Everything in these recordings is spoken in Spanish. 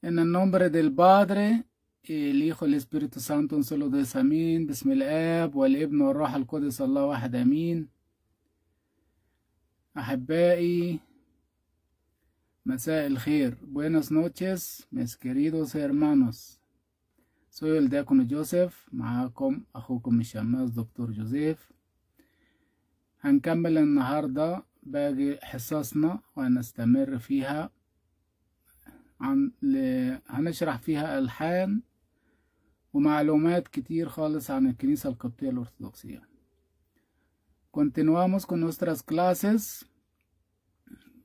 En el nombre del Padre, el Hijo, el Espíritu Santo, un solo Dios, amén. بسم الآب والابن والروح القدس الله واحد امين. أحبائي مساء الخير. Buenas noches, mis queridos hermanos. Soy el diácono جوزيف معاكم أخوكم الشماس دكتور جوزيف. هنكمل النهارده باقي حصصنا وهنستمر فيها Continuamos con nuestras clases,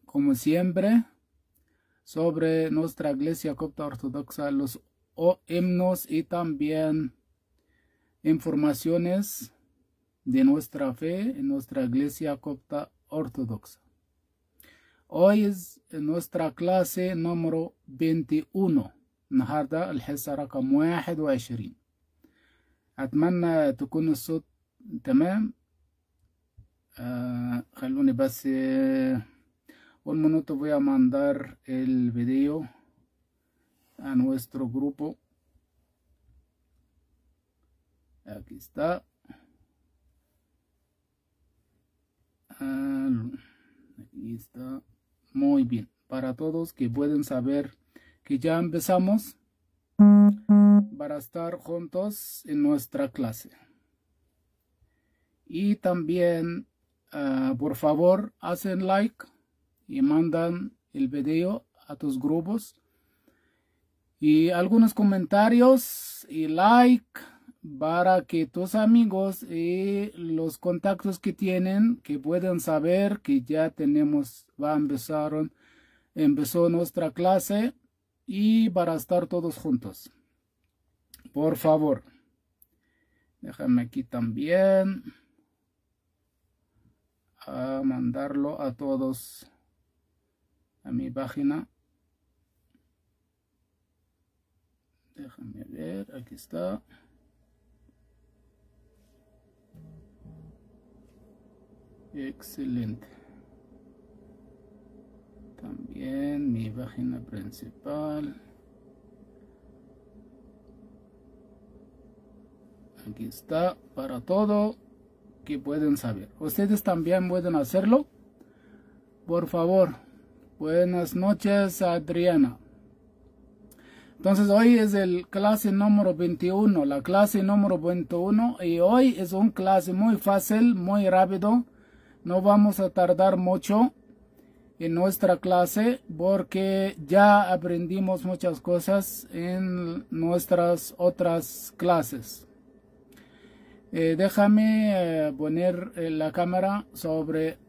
como siempre, sobre nuestra iglesia copta ortodoxa, los himnos y también informaciones de nuestra fe en nuestra iglesia copta ortodoxa. Hoy es nuestra clase número 21 النهاردة الحصة رقم 21 أتمنى تكون الصوت تمام آه خلوني بس un minuto voy a mandar el video a nuestro grupo aquí está aquí está Muy bien. Para todos que pueden saber que ya empezamos para estar juntos en nuestra clase. Y también, ah, por favor, hacen like y mandan el video a tus grupos. Y algunos comentarios y like para que tus amigos y eh, los contactos que tienen que puedan saber que ya tenemos va empezaron empezó nuestra clase y para estar todos juntos por favor déjame aquí también a mandarlo a todos a mi página déjame ver aquí está excelente también mi página principal aquí está para todo que pueden saber ustedes también pueden hacerlo por favor buenas noches Adriana entonces hoy es el clase número 21 la clase número 21 y hoy es un clase muy fácil muy rápido no vamos a tardar mucho en nuestra clase porque ya aprendimos muchas cosas en nuestras otras clases. Eh, déjame eh, poner eh, la cámara sobre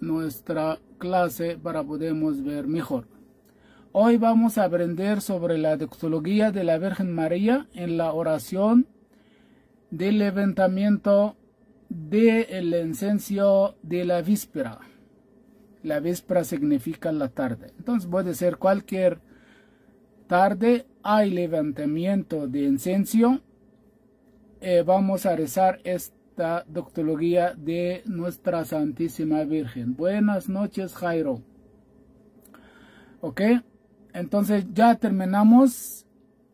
nuestra clase para podemos ver mejor. Hoy vamos a aprender sobre la doxología de la Virgen María en la oración del levantamiento del el de la víspera. La víspera significa la tarde. Entonces puede ser cualquier tarde. Hay levantamiento de incenso. Eh, vamos a rezar esta doctología de nuestra Santísima Virgen. Buenas noches, Jairo. Ok, entonces ya terminamos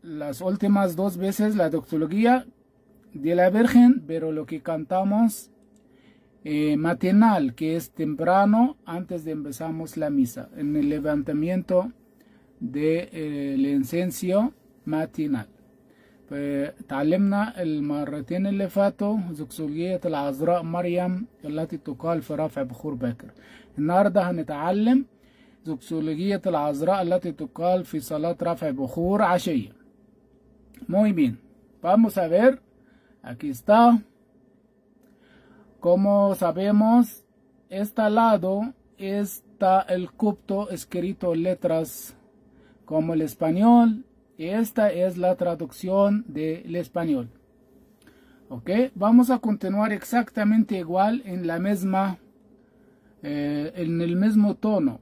las últimas dos veces la doctología de la Virgen, pero lo que cantamos eh, matinal, que es temprano, antes de empezamos la misa, en el levantamiento del de, eh, incencio matinal. تعلمنا المرتين اللي فاتوا زكسولية العذراء مريم التي تقال في رفع بخور باكر النهاردة هنتعلم زكسولوجية العذراء التي تقال في صلاة رفع بخور عشية Muy bien, vamos a ver Aquí está. Como sabemos, este lado está el copto escrito letras como el español. Esta es la traducción del español. Ok, vamos a continuar exactamente igual en la misma, eh, en el mismo tono.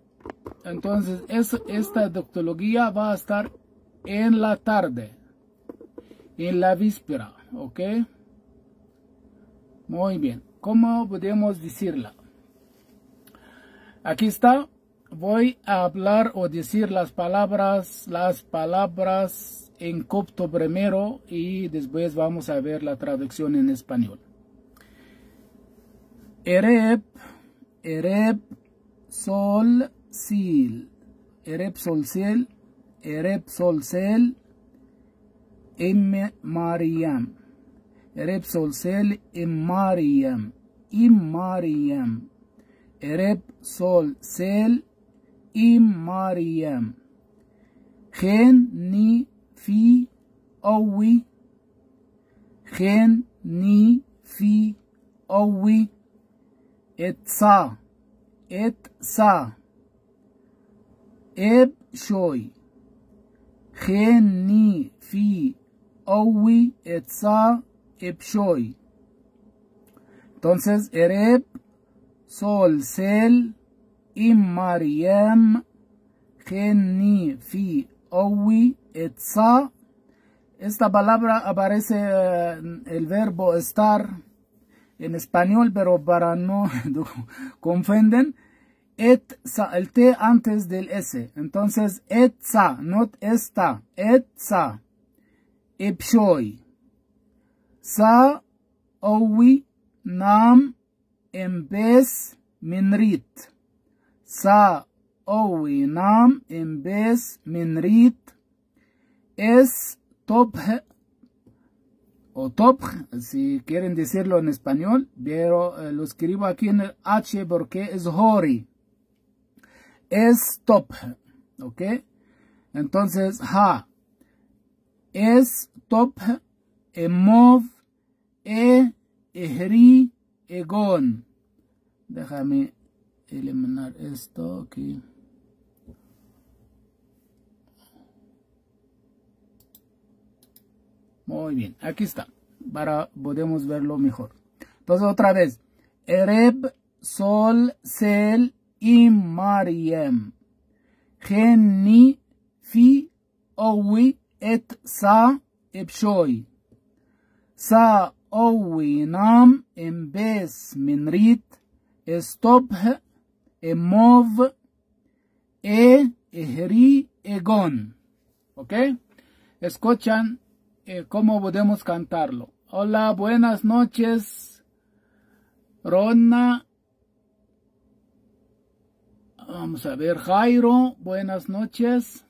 Entonces, es, esta doctología va a estar en la tarde, en la víspera, ¿ok? Muy bien. ¿Cómo podemos decirla? Aquí está. Voy a hablar o decir las palabras, las palabras en copto primero y después vamos a ver la traducción en español. Ereb, Ereb, Sol, Sil, Ereb, Sol, Sil, Ereb, Sol, Sil, M, Mariam. إماريام إماريم إماريم سيل إماريم خين ني في أوي خين ني في أوي اتسا اتسا اب شوي خين ني في أوي اتسا Epshoy. Entonces, Ereb, Sel SEL, Mariam, Geni, Fi, Owi, ETSA. Esta palabra aparece en eh, el verbo estar en español, pero para no confunden, ETSA, el T antes del S. Entonces, ETSA, not esta, ETSA, Epshoi. Sa owi nam embes minrit. Sa owi nam embes minrit. Es Top o top si quieren decirlo en español, pero eh, lo escribo aquí en el H porque es hori. Es top. ¿ok? Entonces, ha. Es top emov e, Ehri, Egon. Déjame eliminar esto aquí. Muy bien, aquí está. Para podemos verlo mejor. Entonces otra vez. Ereb, Sol, Sel y mariem. Geni, Fi, Owi, Et, Sa, epshoi. Sa, وينام en vez minrit stop emov e e egon ok escuchan eh, cómo podemos cantarlo hola buenas noches Ronna. vamos a ver Jairo buenas noches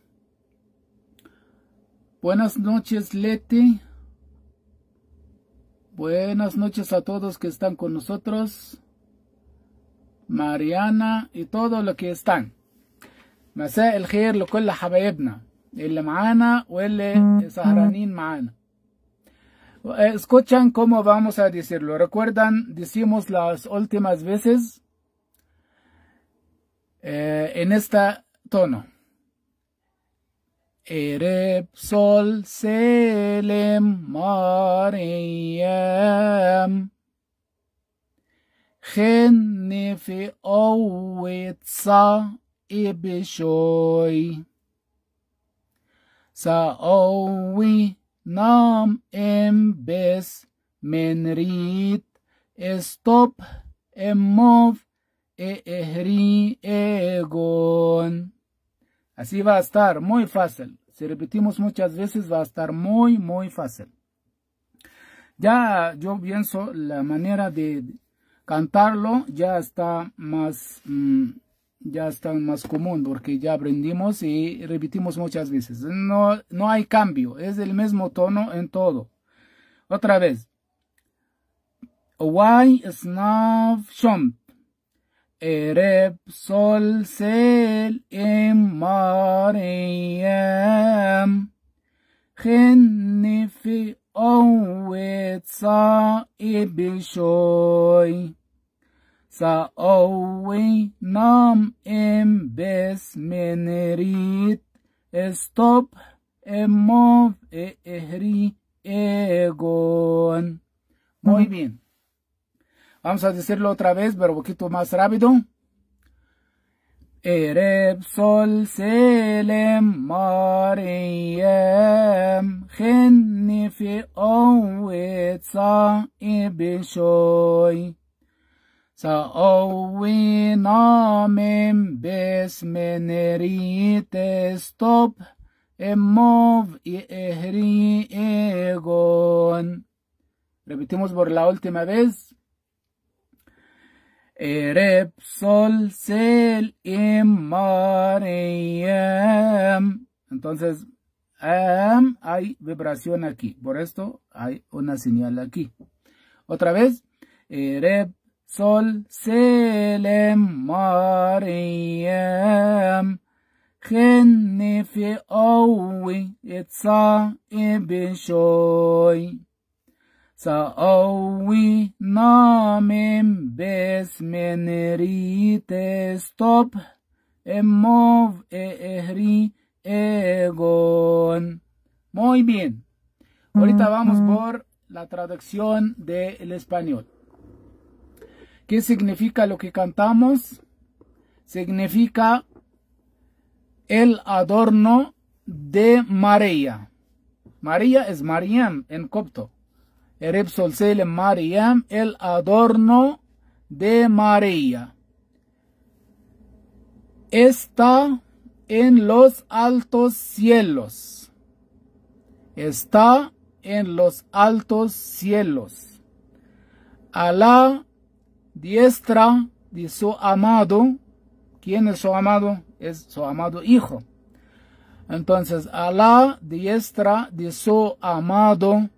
buenas noches Leti Buenas noches a todos que están con nosotros. Mariana y todo lo que están مساء الخير لكل حبايبنا اللي معانا escuchan cómo vamos a decirlo recuerdan decimos las últimas veces eh, en este tono إرب سول سيلم مريم خن في قوة صا إبشوي سأوي نام إم بس من ريت استوب إموف إهري إيجون Así va a estar muy fácil. Si repetimos muchas veces va a estar muy, muy fácil. Ya yo pienso la manera de cantarlo ya está más, mm, ya está más común porque ya aprendimos y repetimos muchas veces. No, no hay cambio, es el mismo tono en todo. Otra vez. Why not some? إرب سول سيل إم مريم خن في قوة صائب شوي سأوي نام إم بس من ريت الصبح إموف إهري إيجون Muy bien. Vamos a decirlo otra vez, pero un poquito más rápido. Ereb sol selem Mariam, Henni fi owitsa ibishoy Sa'owi namim em, besmeneri stop Emov em, i, ehri egon Repetimos por la última vez sol Sel, e, em. Entonces, am, em, hay vibración aquí. Por esto hay una señal aquí. Otra vez. sol, Sel, Mariam. خني owi, قوي اتصاقب stop egon. Muy bien. Ahorita vamos mm-hmm. por la traducción del español. ¿Qué significa lo que cantamos? Significa el adorno de María. María es Mariam en copto. Selem Mariam, el adorno de María. Está en los altos cielos. Está en los altos cielos. A la diestra de su amado. ¿Quién es su amado? Es su amado hijo. Entonces, a la diestra de su amado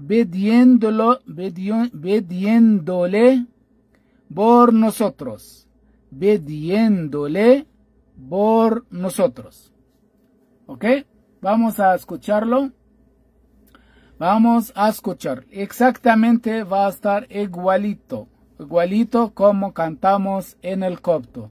vediéndolo, vediéndole por nosotros, vediéndole por nosotros. ¿Ok? Vamos a escucharlo. Vamos a escuchar. Exactamente va a estar igualito. Igualito como cantamos en el copto.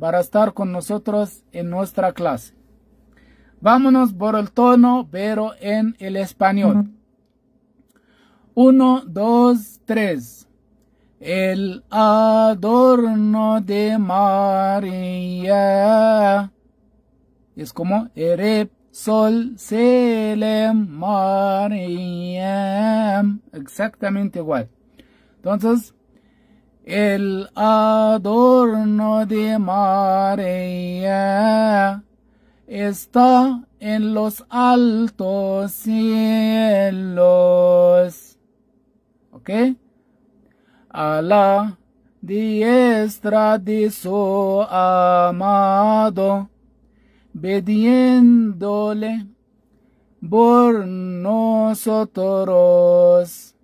para estar con nosotros en nuestra clase. Vámonos por el tono, pero en el español. Uno, dos, tres. El adorno de María. Es como Erep, Sol, Selem, María. Exactamente igual. Entonces, el adorno de María está en los altos cielos. ¿Ok? A la diestra de su amado, pidiéndole por nosotros.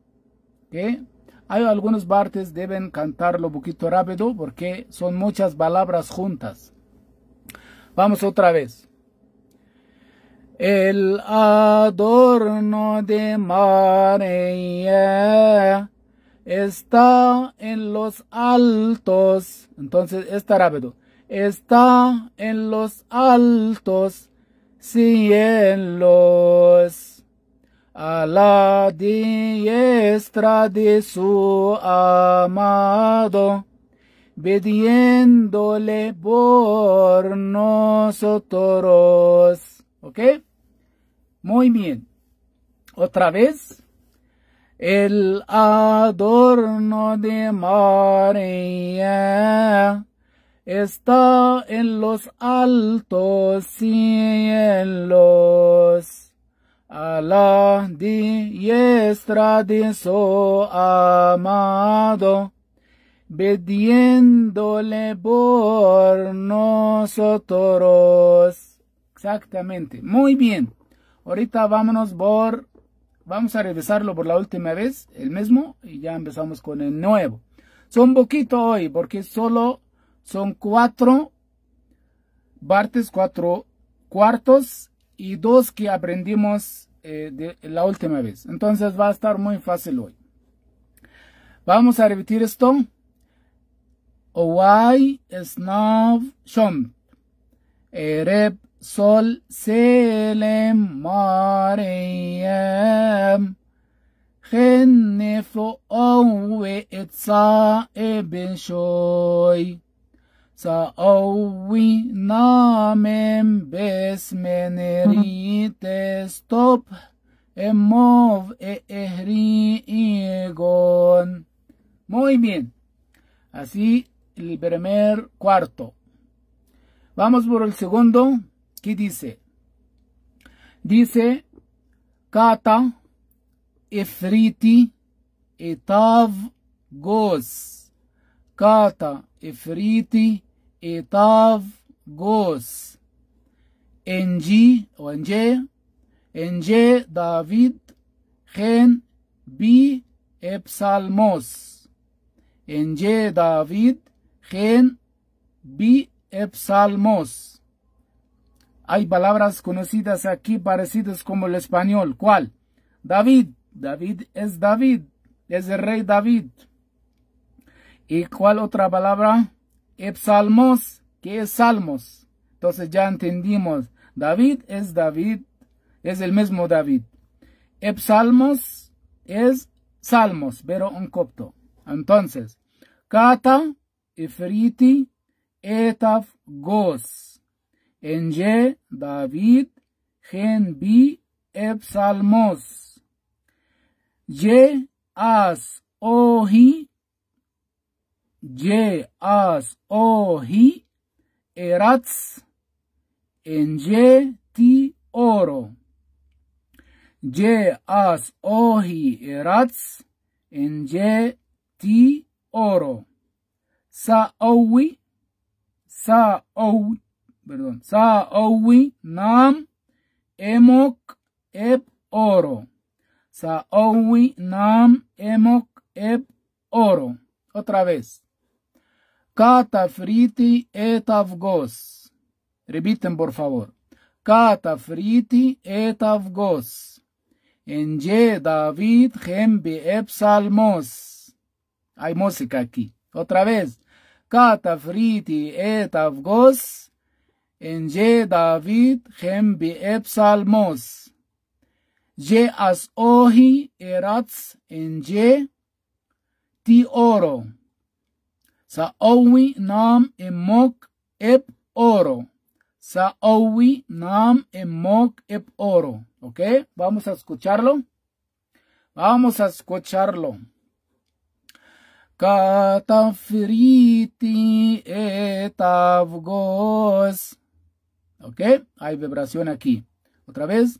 ¿Ok? Hay algunas partes deben cantarlo un poquito rápido porque son muchas palabras juntas. Vamos otra vez. El adorno de María está en los altos. Entonces está rápido. Está en los altos cielos a la diestra de su amado, pidiéndole por nosotros. ¿Ok? Muy bien. Otra vez. El adorno de María está en los altos cielos a la diestra de su amado, pidiéndole por nosotros. Exactamente, muy bien. Ahorita vámonos por, vamos a revisarlo por la última vez, el mismo, y ya empezamos con el nuevo. Son poquito hoy, porque solo son cuatro partes, cuatro cuartos y dos que aprendimos eh, de la última vez. Entonces va a estar muy fácil hoy. Vamos a repetir esto. Why snav shom. Ereb sol selem mareyem. Genefo owe etza e namem stop emov e move Muy bien. Así el primer cuarto. Vamos por el segundo. ¿Qué dice? Dice Kata Efriti Etav Gos. Kata Efriti Etav EN G o EN Y David. Gen Bi Epsalmos. Y David. Gen Bi Epsalmos. Hay palabras conocidas aquí parecidas como el español. ¿Cuál? David. David es David. Es el rey David. ¿Y cuál otra palabra? Epsalmos, que es Salmos. Entonces ya entendimos, David es David, es el mismo David. Epsalmos es Salmos, pero un copto. Entonces, Kata, Efriti, Etaf, Gos. En Je David, Gen, Bi, Epsalmos. Ye, As, Ohi, y, as, o, hi, eratz, en ye, ti, oro. Ye, as, o, hi, eratz, en ye, ti, oro. Sa, owi, sa, perdón, sa, owi, nam, emok, eb, oro. Sa, owi, nam, emok, eb, oro. Otra vez. Catafriti et avgos. Repiten, por favor. Catafriti et avgos. En ye David gembi epsalmos. Hay música aquí. Otra vez. Catafriti et avgos. En ye David gembi epsalmos. Je as ohi eratz en ye ti oro. Saowi nam emok ep oro. Saowi nam emok ep oro. ¿Ok? Vamos a escucharlo. Vamos a escucharlo. Katafriti etavgos. ¿Ok? Hay vibración aquí. Otra vez.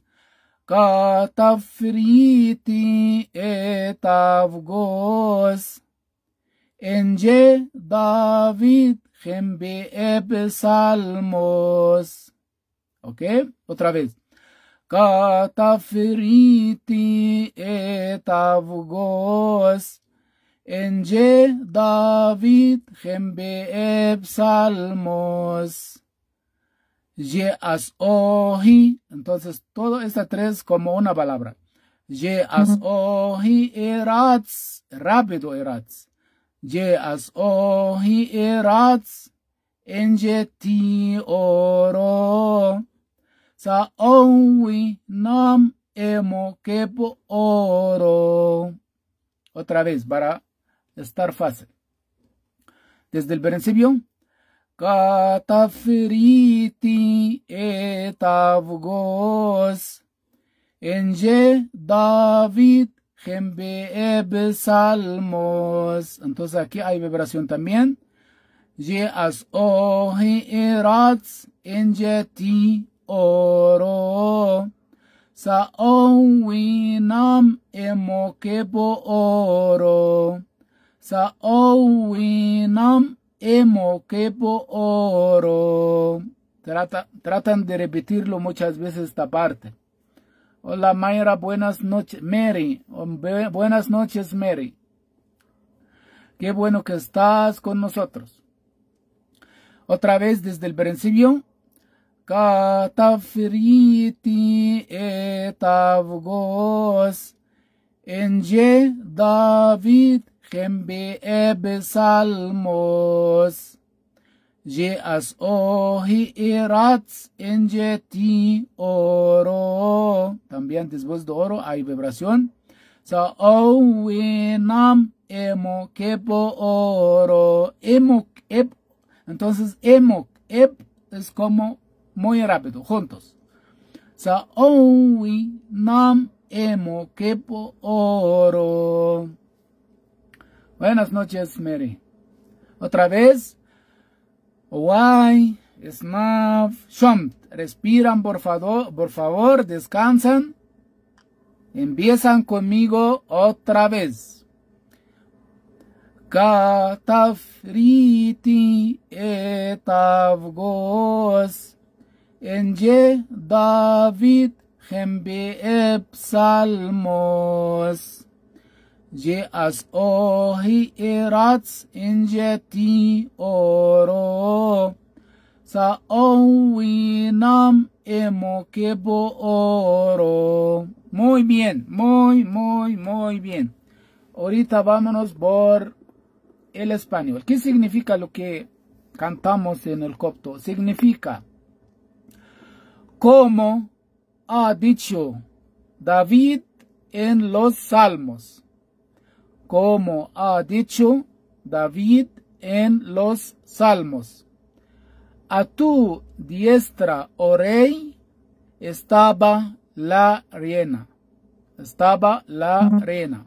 Katafriti etavgos ye David eb Salmos. ¿Ok? Otra vez. Καταφρύτη En ye David jembe salmos. y Ye as ohi, entonces todo esta tres como una palabra. Ye as ohi erats, rápido erats. Je as ohi erats en ti oro. Sa owi nam emo oro. Otra vez para estar fácil. Desde el principio. Katafriti etavgos. Enje David salmos. Entonces aquí hay vibración también. Yeas ohi irats ti oro. Sa owinam emokebo oro. Sa owinam emokebo oro. Trata, tratan de repetirlo muchas veces esta parte. Hola Mayra, buenas noches. Mary, buenas noches Mary. Qué bueno que estás con nosotros. Otra vez desde el principio. Katafriti en Enje David gembe e salmos j as o hi en je oro. También después de oro hay vibración. Sa o nam emo, kepo, oro, Emok ep. Entonces, emok, ep es como muy rápido, juntos. Sa o nam emo, kepo, oro. Buenas noches, Mary. Otra vez. Oye, Snap, Shump, respiran por favor, por favor, descansan. Empiezan conmigo otra vez. Katafriti etavgos. Enje David gembe Salmos oro. Sa Muy bien, muy, muy, muy bien. Ahorita vámonos por el español. ¿Qué significa lo que cantamos en el copto? Significa, como ha dicho David en los salmos como ha dicho David en los salmos. A tu diestra, oh rey, estaba la reina. Estaba la reina.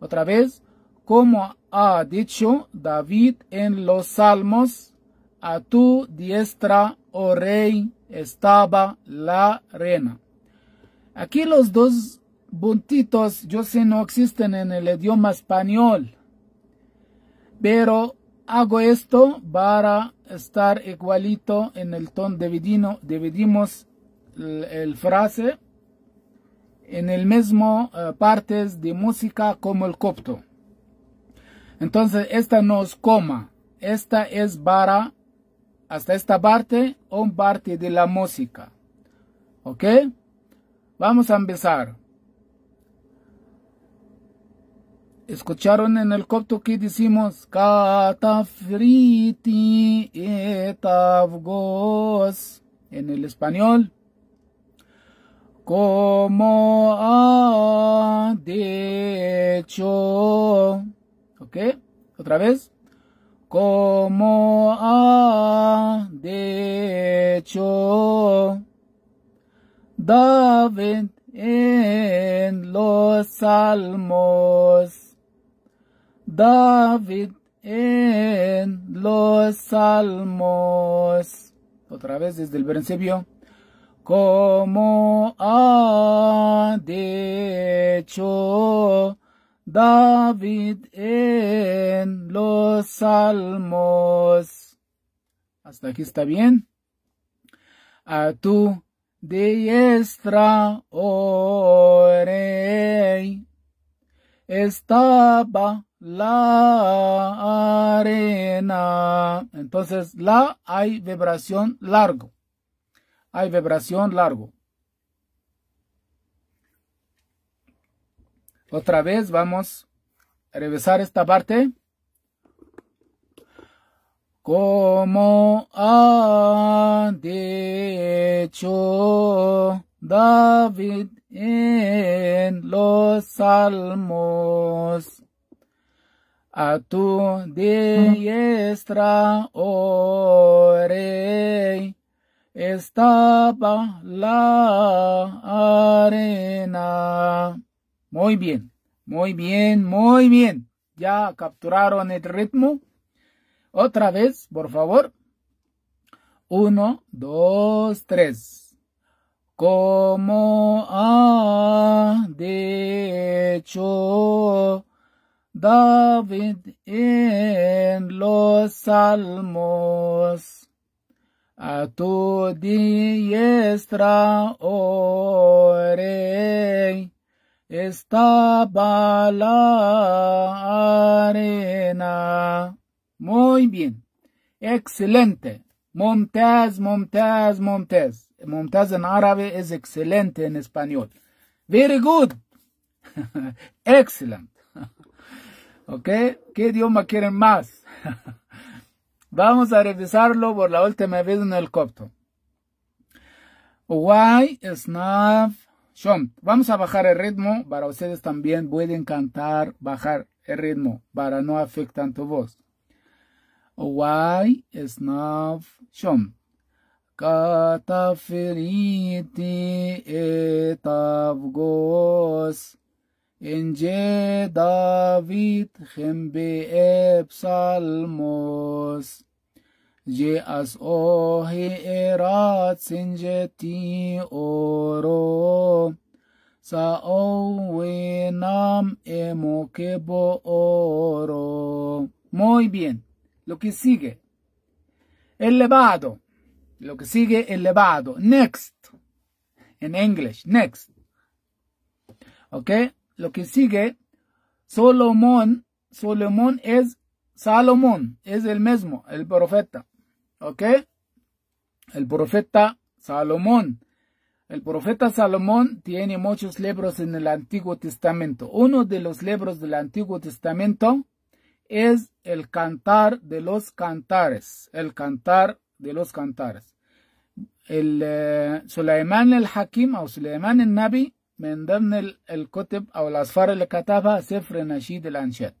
Otra vez, como ha dicho David en los salmos, a tu diestra, oh rey, estaba la reina. Aquí los dos buntitos yo sé no existen en el idioma español. Pero hago esto para estar igualito en el ton vidino Dividimos el, frase en el mismo eh, partes de música como el copto. Entonces esta no es coma. Esta es para hasta esta parte o parte de la música. ¿Ok? Vamos a empezar. Escucharon en el copto que decimos Katafriti etavgos en el español. Como ha dicho. ¿Ok? Otra vez. Como ha dicho David en los salmos. David en los salmos. Otra vez desde el principio. Como ha dicho David en los salmos. Hasta aquí está bien. A tu diestra, oh estaba la arena. Entonces, la hay vibración largo. Hay vibración largo. Otra vez vamos a revisar esta parte. Como ha dicho David en los salmos a tu diestra, oh estaba la arena. Muy bien, muy bien, muy bien. Ya capturaron el ritmo. Otra vez, por favor. Uno, dos, tres. Como ha dicho David en los salmos. A tu diestra, oh rey, estaba la arena. Muy bien. Excelente. Montes, Montes, Montes. Montes en árabe es excelente en español. Very good. Excelente. ¿Ok? ¿Qué idioma quieren más? Vamos a revisarlo por la última vez en el copto. Why Snaf shom. Vamos a bajar el ritmo para ustedes también pueden cantar, bajar el ritmo para no afectar tu voz. Why Snaf Kataferiti etavgos. Enje David hembe Epsalmos. psalmos. Je as he erat sinje ti oro. Sa nam emo kebo oro. Muy bien. Lo que sigue. Elevado. Lo que sigue elevado. Next. En English. Next. Okay. Lo que sigue, Solomón, Solomón es Salomón, es el mismo, el profeta. ¿Ok? El profeta Salomón. El profeta Salomón tiene muchos libros en el Antiguo Testamento. Uno de los libros del Antiguo Testamento es el cantar de los cantares. El cantar de los cantares. El, eh, el Hakim o Suleiman el Nabi من el الكتب أو الأسفار اللي كتبها سفر نشيد الأنشاد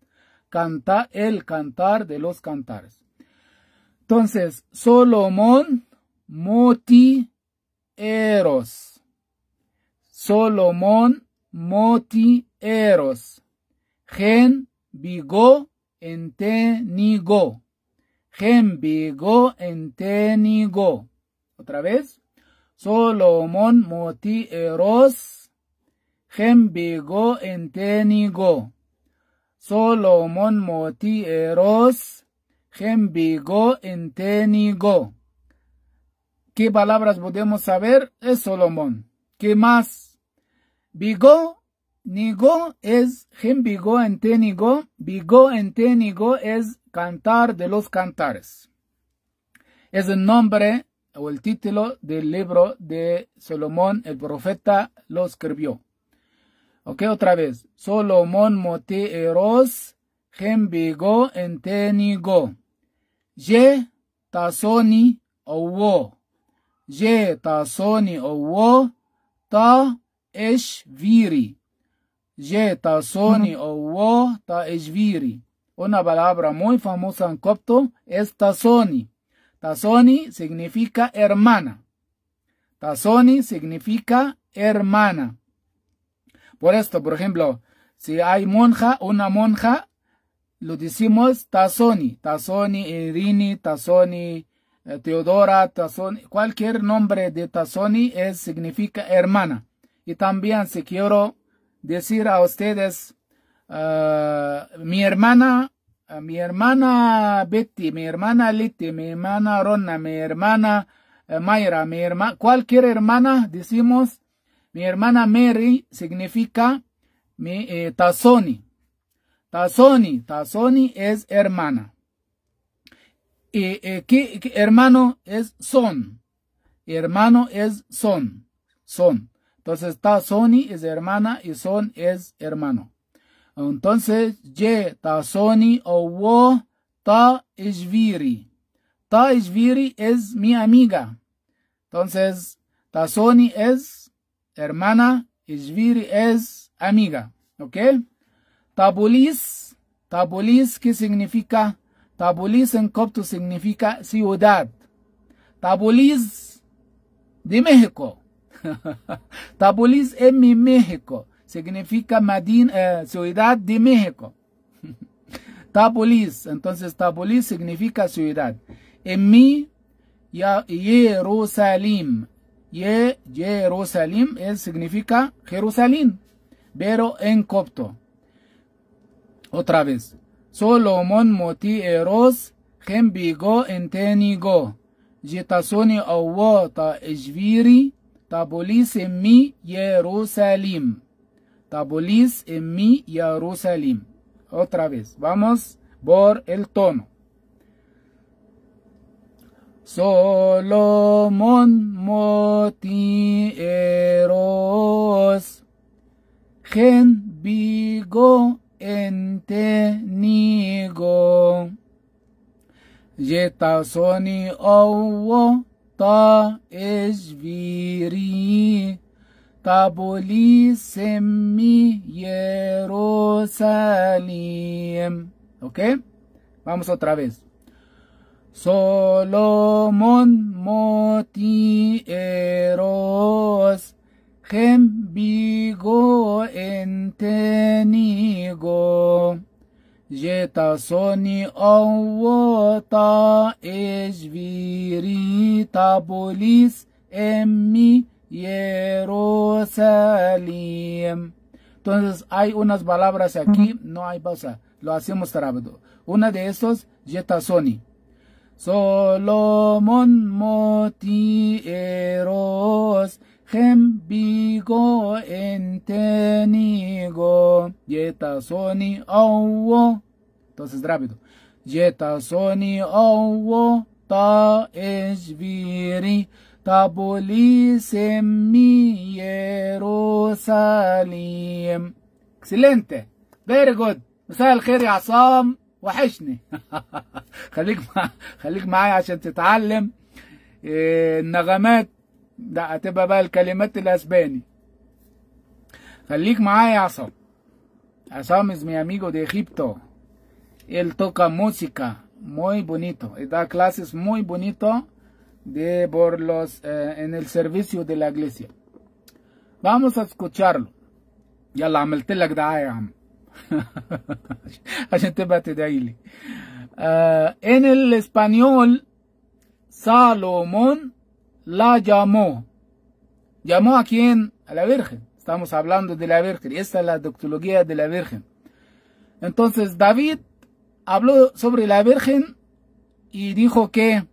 canta, el cantar de los cantares. Entonces, Solomón Moti Eros. Solomón Moti Eros. Gen Vigo tenigo Gen en Entenigo. Otra vez. Solomón Moti Eros. Hembigo entenigo. Solomon moti eros. Hembigo entenigo. ¿Qué palabras podemos saber? Es Solomón. ¿Qué más? Bigo, nigo es hembigo entenigo. Bigo entenigo es cantar de los cantares. Es el nombre o el título del libro de Solomón el profeta lo escribió. Ok, otra vez. Solomon mote eros gembigo entenigo. Je, tasoni owo. Je, tasoni owo ta Viri. Je, tasoni owo ta Viri. Una palabra muy famosa en copto es tasoni. Tasoni significa hermana. Tasoni significa hermana. Por esto, por ejemplo, si hay monja, una monja, lo decimos Tasoni, Tasoni, Irini, Tasoni, eh, Teodora, Tasoni. cualquier nombre de Tasoni es, significa hermana. Y también si quiero decir a ustedes, eh, mi hermana, eh, mi hermana Betty, mi hermana Liti, mi hermana Ronna, mi hermana Mayra, mi hermana, cualquier hermana, decimos mi hermana Mary significa mi, eh, Tazoni. Tazoni, Tazoni es hermana. Y eh, hermano es son. Hermano es son. Son. Entonces, Tazoni es hermana y son es hermano. Entonces, ye Tazoni o wo ta ishviri. Ta isviri es mi amiga. Entonces, Tazoni es hermana, vir, es amiga, ¿ok? Tabulis, tabulis, ¿qué significa? Tabulis en copto significa ciudad. Tabulis de México. tabulis en mi México. Significa eh, ciudad de México. tabulis. Entonces tabulis significa ciudad. En mi Jerusalén. Ye, Jerusalem. es, significa Jerusalén, pero en copto. Otra vez. Solomon moti eros gembigo entenigo. Jetasoni awo ta ejviri tabolis en mi jerusalem Tabolis emi mi Otra vez. Vamos por el tono. Solomon Motieros, Gen Vigo Entenigo, soni Owo Ta Esviri, Tabuli Semi Jerusalem. ¿Ok? Vamos otra vez. Solomon moti eros gembigo entenigo jeta soni awota ejviri mi emmi Jerusalem. Entonces hay unas palabras aquí, no hay pausa, lo hacemos rápido. Una de estos, jetasoni. 솔로몬 모티에로스 햄비고 엔테니고 예타소니 아우오 Entonces rápido. soni owo ta esviri tabuli semi Jerusalem. Excelente. Very good. مساء الخير يا عصام. وحشني خليك مع... خليك معايا عشان تتعلم إيه، النغمات ده هتبقى بقى الكلمات الاسباني خليك معايا يا عصام عصام از مي اميجو دي ايجيبتو ال توكا موسيكا موي بونيتو ادا كلاسيس موي بونيتو دي بور لوس ان ال سيرفيسيو دي لا اجليسيا vamos a escucharlo يلا عملت لك دعايه يا عم a gente de ahí. en el español, Salomón la llamó. ¿Llamó a quién? A la Virgen. Estamos hablando de la Virgen. Esta es la doctología de la Virgen. Entonces David habló sobre la Virgen y dijo que,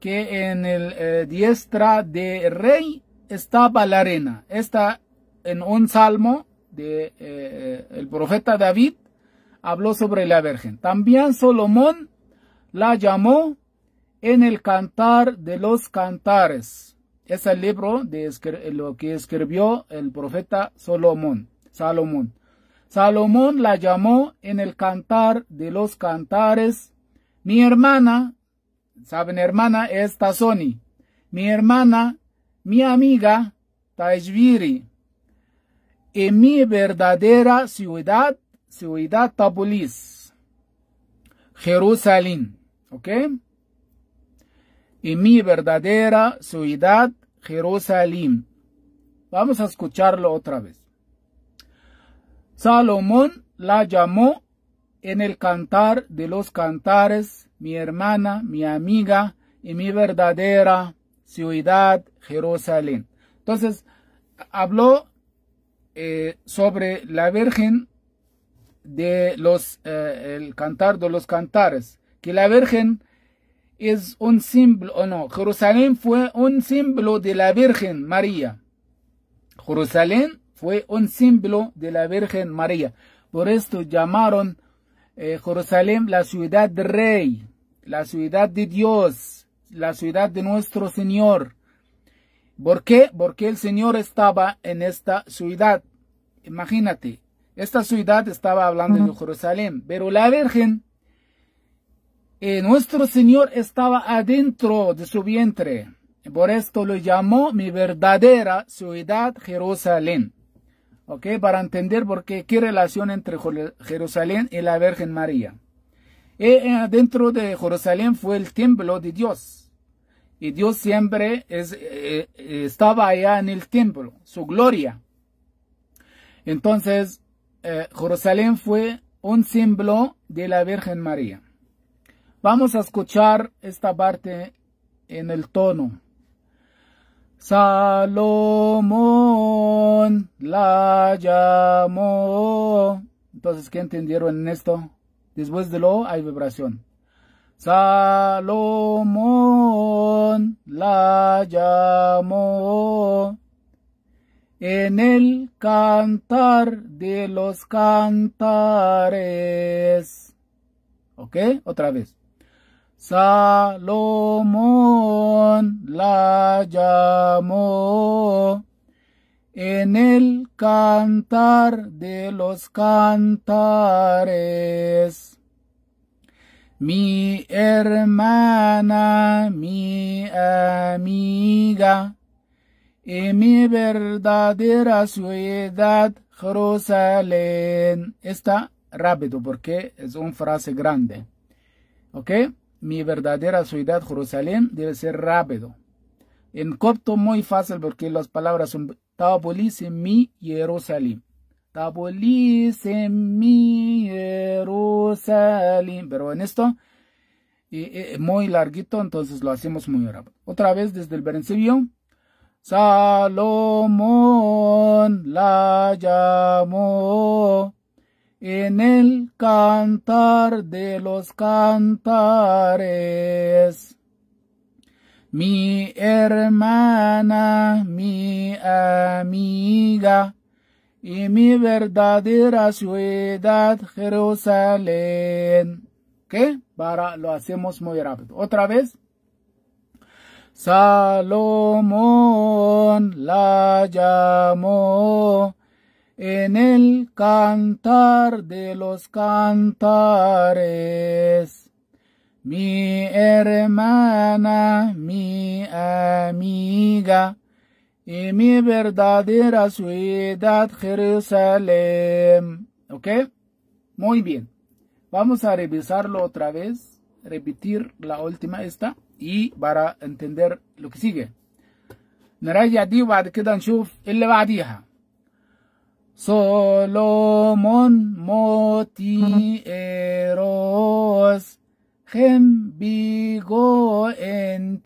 que en el eh, diestra de rey estaba la arena. Esta en un salmo eh, eh, el profeta David habló sobre la Virgen. También Salomón la llamó en el Cantar de los Cantares. Es el libro de eh, lo que escribió el profeta Salomón. Salomón la llamó en el Cantar de los Cantares. Mi hermana, saben hermana, es Tazoni. Mi hermana, mi amiga, Taishviri en mi verdadera ciudad, ciudad Tabulis, Jerusalén, ¿ok? En mi verdadera ciudad, Jerusalén. Vamos a escucharlo otra vez. Salomón la llamó en el cantar de los cantares, mi hermana, mi amiga y mi verdadera ciudad, Jerusalén. Entonces, habló eh, sobre la Virgen de los eh, el cantar de los cantares que la Virgen es un símbolo o oh, no Jerusalén fue un símbolo de la Virgen María Jerusalén fue un símbolo de la Virgen María por esto llamaron eh, Jerusalén la ciudad de rey la ciudad de Dios la ciudad de nuestro Señor ¿Por qué? Porque el Señor estaba en esta ciudad. Imagínate, esta ciudad estaba hablando de Jerusalén, pero la Virgen, eh, nuestro Señor estaba adentro de su vientre. Por esto lo llamó mi verdadera ciudad Jerusalén. ¿Ok? Para entender por qué, qué relación entre Jerusalén y la Virgen María. Eh, eh, adentro de Jerusalén fue el templo de Dios. Y Dios siempre eh, eh, estaba allá en el templo, su gloria. Entonces, eh, Jerusalén fue un símbolo de la Virgen María. Vamos a escuchar esta parte en el tono. Salomón la llamó. Entonces, ¿qué entendieron en esto? Después de lo hay vibración. Salomón la llamó. En el cantar de los cantares. ¿Ok? Otra vez. Salomón la llamó en el cantar de los cantares mi hermana, mi amiga, y mi verdadera ciudad, Jerusalén. Está rápido porque es una frase grande. ¿Ok? Mi verdadera ciudad, Jerusalén, debe ser rápido. En copto muy fácil porque las palabras son Tabulís, mi Jerusalén. Jerusalén. Pero en esto, es eh, eh, muy larguito, entonces lo hacemos muy rápido. Otra vez desde el principio. Salomón la llamó en el cantar de los cantares. Mi hermana, mi amiga, y mi verdadera ciudad Jerusalén. ¿Qué? Para, lo hacemos muy rápido. Otra vez. Salomón la llamó en el cantar de los cantares. Mi hermana, mi amiga, y mi verdadera ciudad Jerusalén. ¿Ok? Muy bien. Vamos a revisarlo otra vez, repetir la última esta y para entender lo que sigue. نرجع دي وبعد Hembigo en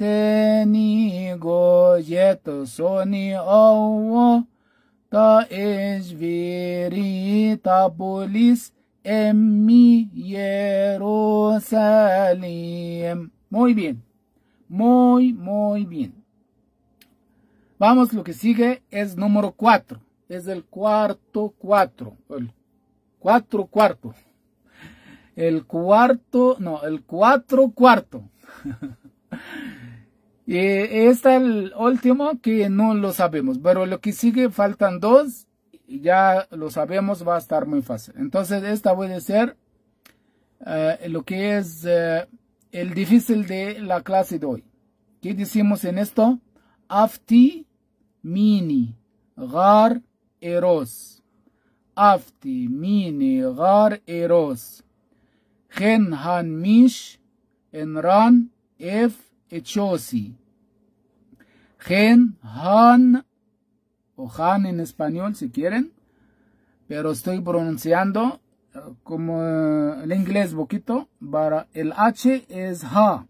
yeto soni owo ta es Tabulis en mi Jerusalem. Muy bien, muy, muy bien. Vamos, lo que sigue es número cuatro, Es el cuarto cuatro. El cuatro cuarto el cuarto, no, el cuatro cuarto. y eh, está el último que no lo sabemos, pero lo que sigue faltan dos, ya lo sabemos, va a estar muy fácil. Entonces esta puede ser eh, lo que es eh, el difícil de la clase de hoy. ¿Qué decimos en esto? Afti mini gar eros. Afti mini gar eros. Gen han MISH en ran ef echosi. Gen han o han en español si quieren, pero estoy pronunciando eh, como el eh, inglés poquito para el h es ha.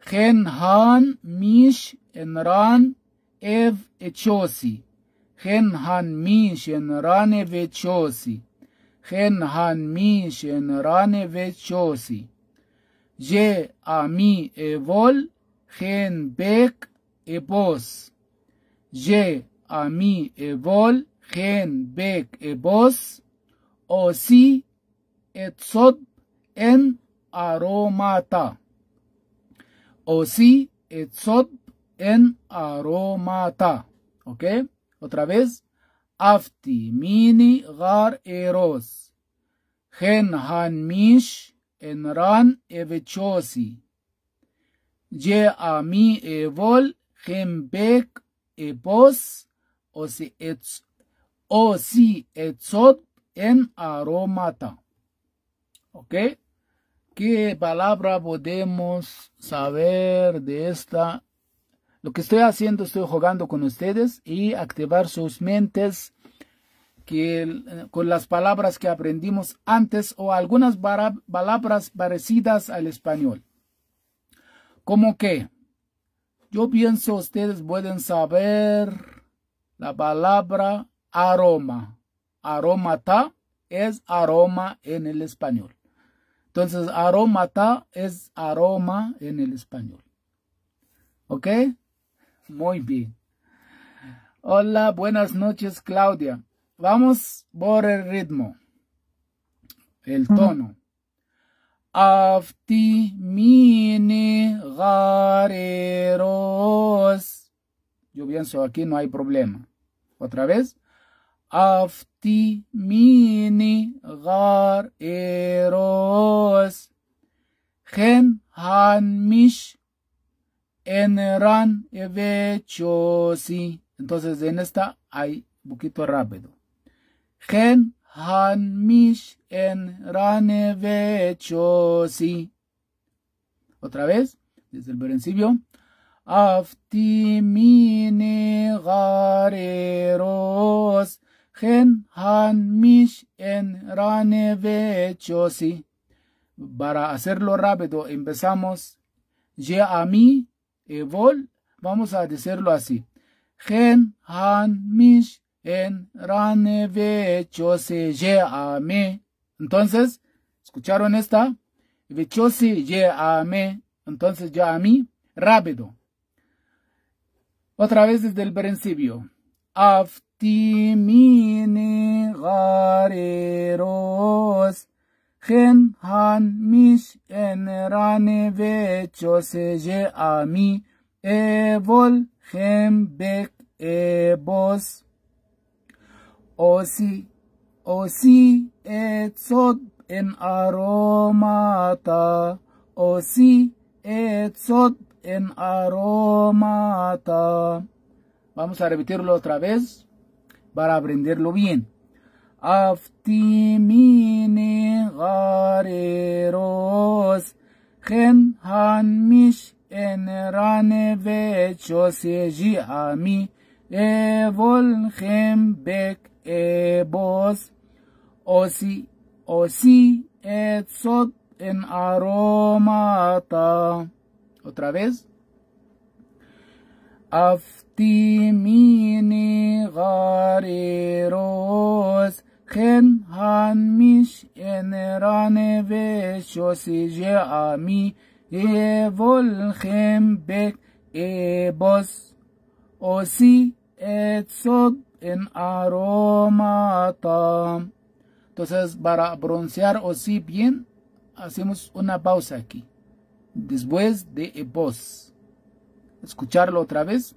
Gen han mish en ran ev echosi. Gen han mish en ran ev echosi hen han mi shen rane ve chosi. Je a mi evol gen bek ebos. Je a mi evol gen bek ebos. O si sod en aromata. O si sod en aromata. ¿Ok? Otra vez. Afti mini gar eros. Gen han mish en ran evechosi. Ye a mi evol gen bek ebos o o si etzot en aromata. ¿Ok? ¿Qué palabra podemos saber de esta lo que estoy haciendo, estoy jugando con ustedes y activar sus mentes que, eh, con las palabras que aprendimos antes o algunas palabras parecidas al español. Como que yo pienso ustedes pueden saber la palabra aroma. Aromata es aroma en el español. Entonces, aromata es aroma en el español. ¿Ok? Muy bien. Hola, buenas noches, Claudia. Vamos por el ritmo. El tono. Afti mini gareros. Yo pienso aquí no hay problema. Otra vez. Afti mini gareros. Gen han mish en ran evechosi. Entonces en esta hay un poquito rápido. Gen en ran evechosi. Otra vez, desde el principio. Aftimine gareros. Gen en ran evechosi. Para hacerlo rápido empezamos. Ye a mí Evol, vamos a decirlo así. Gen, han, mish, en, rane, ve, chose, ye, Me. Entonces, ¿escucharon esta? Ve, chose, ye, Me. Entonces, ya a mí, rápido. Otra vez desde el principio. Aftimini, gareros gen han mis en rane se a mi evol hem bek e o si osi etzot en aromata, osi etzot en aromata. Vamos a repetirlo otra vez para aprenderlo bien. افتیمین غاری روز خن هنمیش انران و چوسیجی همی اول خم بک ابوز اوسی اوسی اتصاد en aromata. Otra vez. Ken han mish enerane ve shosije ami e volchem bek e bos osi et en aroma tam. Entonces para pronunciar osi bien hacemos una pausa aquí. Después de e bos. Escucharlo otra vez.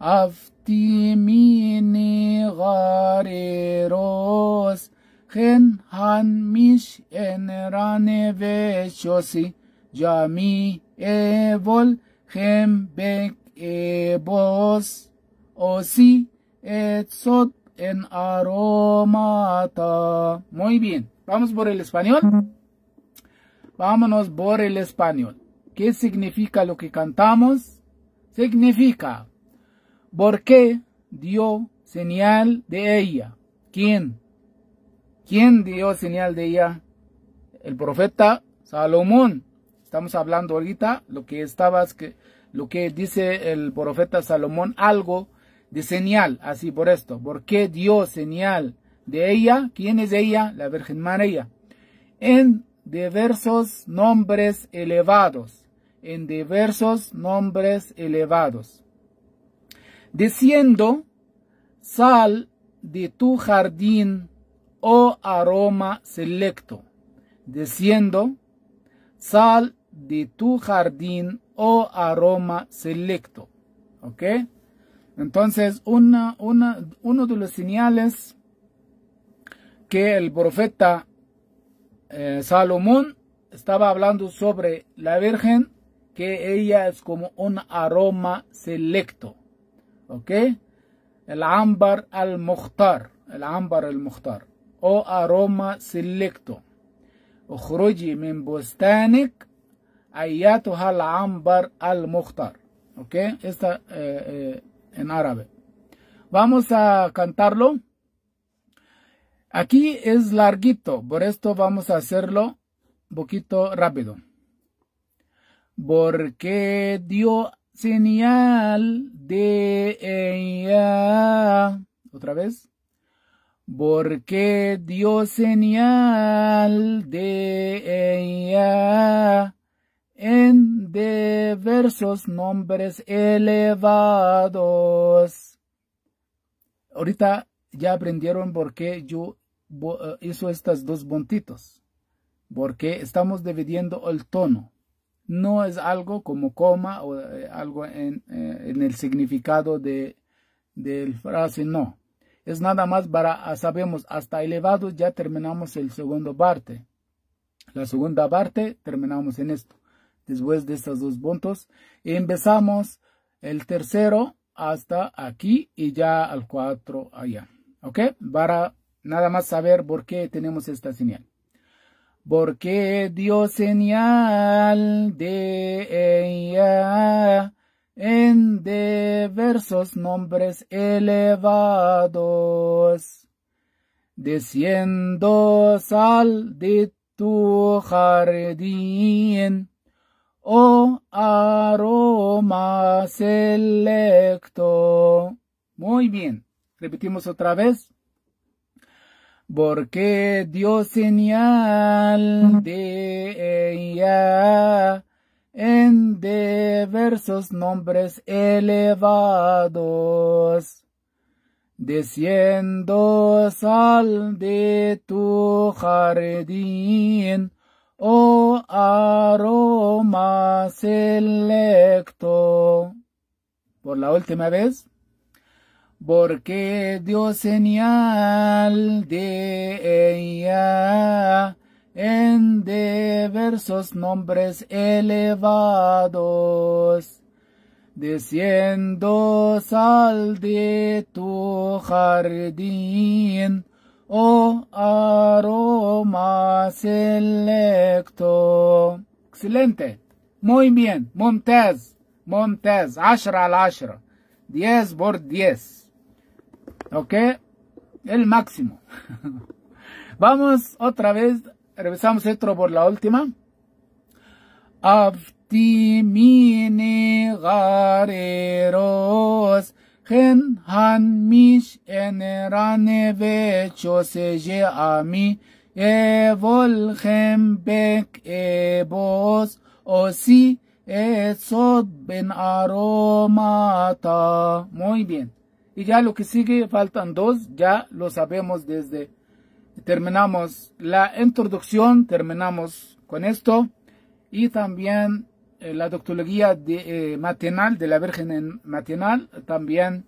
Avtimini gareros, gen han mish en rane jami yami evol gen bek ebos, osi et sot en aromata. Muy bien, vamos por el español. Vámonos por el español. ¿Qué significa lo que cantamos? Significa ¿Por qué dio señal de ella. ¿Quién? ¿Quién dio señal de ella? El profeta Salomón. Estamos hablando ahorita lo que estabas que lo que dice el profeta Salomón algo de señal, así por esto, ¿Por qué dio señal de ella, ¿quién es ella? La Virgen María. En diversos nombres elevados, en diversos nombres elevados diciendo, sal de tu jardín, oh aroma selecto, diciendo, sal de tu jardín, oh aroma selecto. ¿Ok? Entonces, una, una, uno de los señales que el profeta eh, Salomón estaba hablando sobre la Virgen, que ella es como un aroma selecto. ¿Ok? El ámbar al mukhtar. El ámbar al mukhtar. O aroma selecto. اخرجي Ayatuha al ámbar al ámbar ¿Ok? Esta eh, eh, en árabe. Vamos a cantarlo. Aquí es larguito, por esto vamos a hacerlo un poquito rápido. Porque dio señal de ella. Eh, Otra vez. Porque dio señal de ella eh, en diversos nombres elevados. Ahorita ya aprendieron por qué yo eh, hizo estas dos puntitos. Porque estamos dividiendo el tono no es algo como coma o eh, algo eh, en, el significado de, del frase, no. Es nada más para, ah, sabemos, hasta elevado ya terminamos el segundo parte. La segunda parte terminamos en esto. Después de estos dos puntos, empezamos el tercero hasta aquí y ya al cuatro allá. ¿Ok? Para nada más saber por qué tenemos esta señal porque dio señal de ella en diversos nombres elevados, diciendo sal de tu jardín, oh aroma selecto. Muy bien, repetimos otra vez porque dio señal de ella en diversos nombres elevados, desciendo sal de tu jardín, oh aroma selecto. Por la última vez porque dio señal de ella en diversos nombres elevados, diciendo sal de tu jardín, oh aroma selecto. Excelente. Muy bien. Montez. Montez. Ashra al Ashra. Diez por diez. ¿Ok? El máximo. Vamos otra vez. Revisamos otro por la última. Aftimini gareros. Gen han mish enerane vechoseye a mi. evolhem bek ebos. O si. Esod ben aromata. Muy bien. Y ya lo que sigue, faltan dos, ya lo sabemos desde... Terminamos la introducción, terminamos con esto. Y también eh, la doctología de, eh, matinal, de la Virgen en matinal, también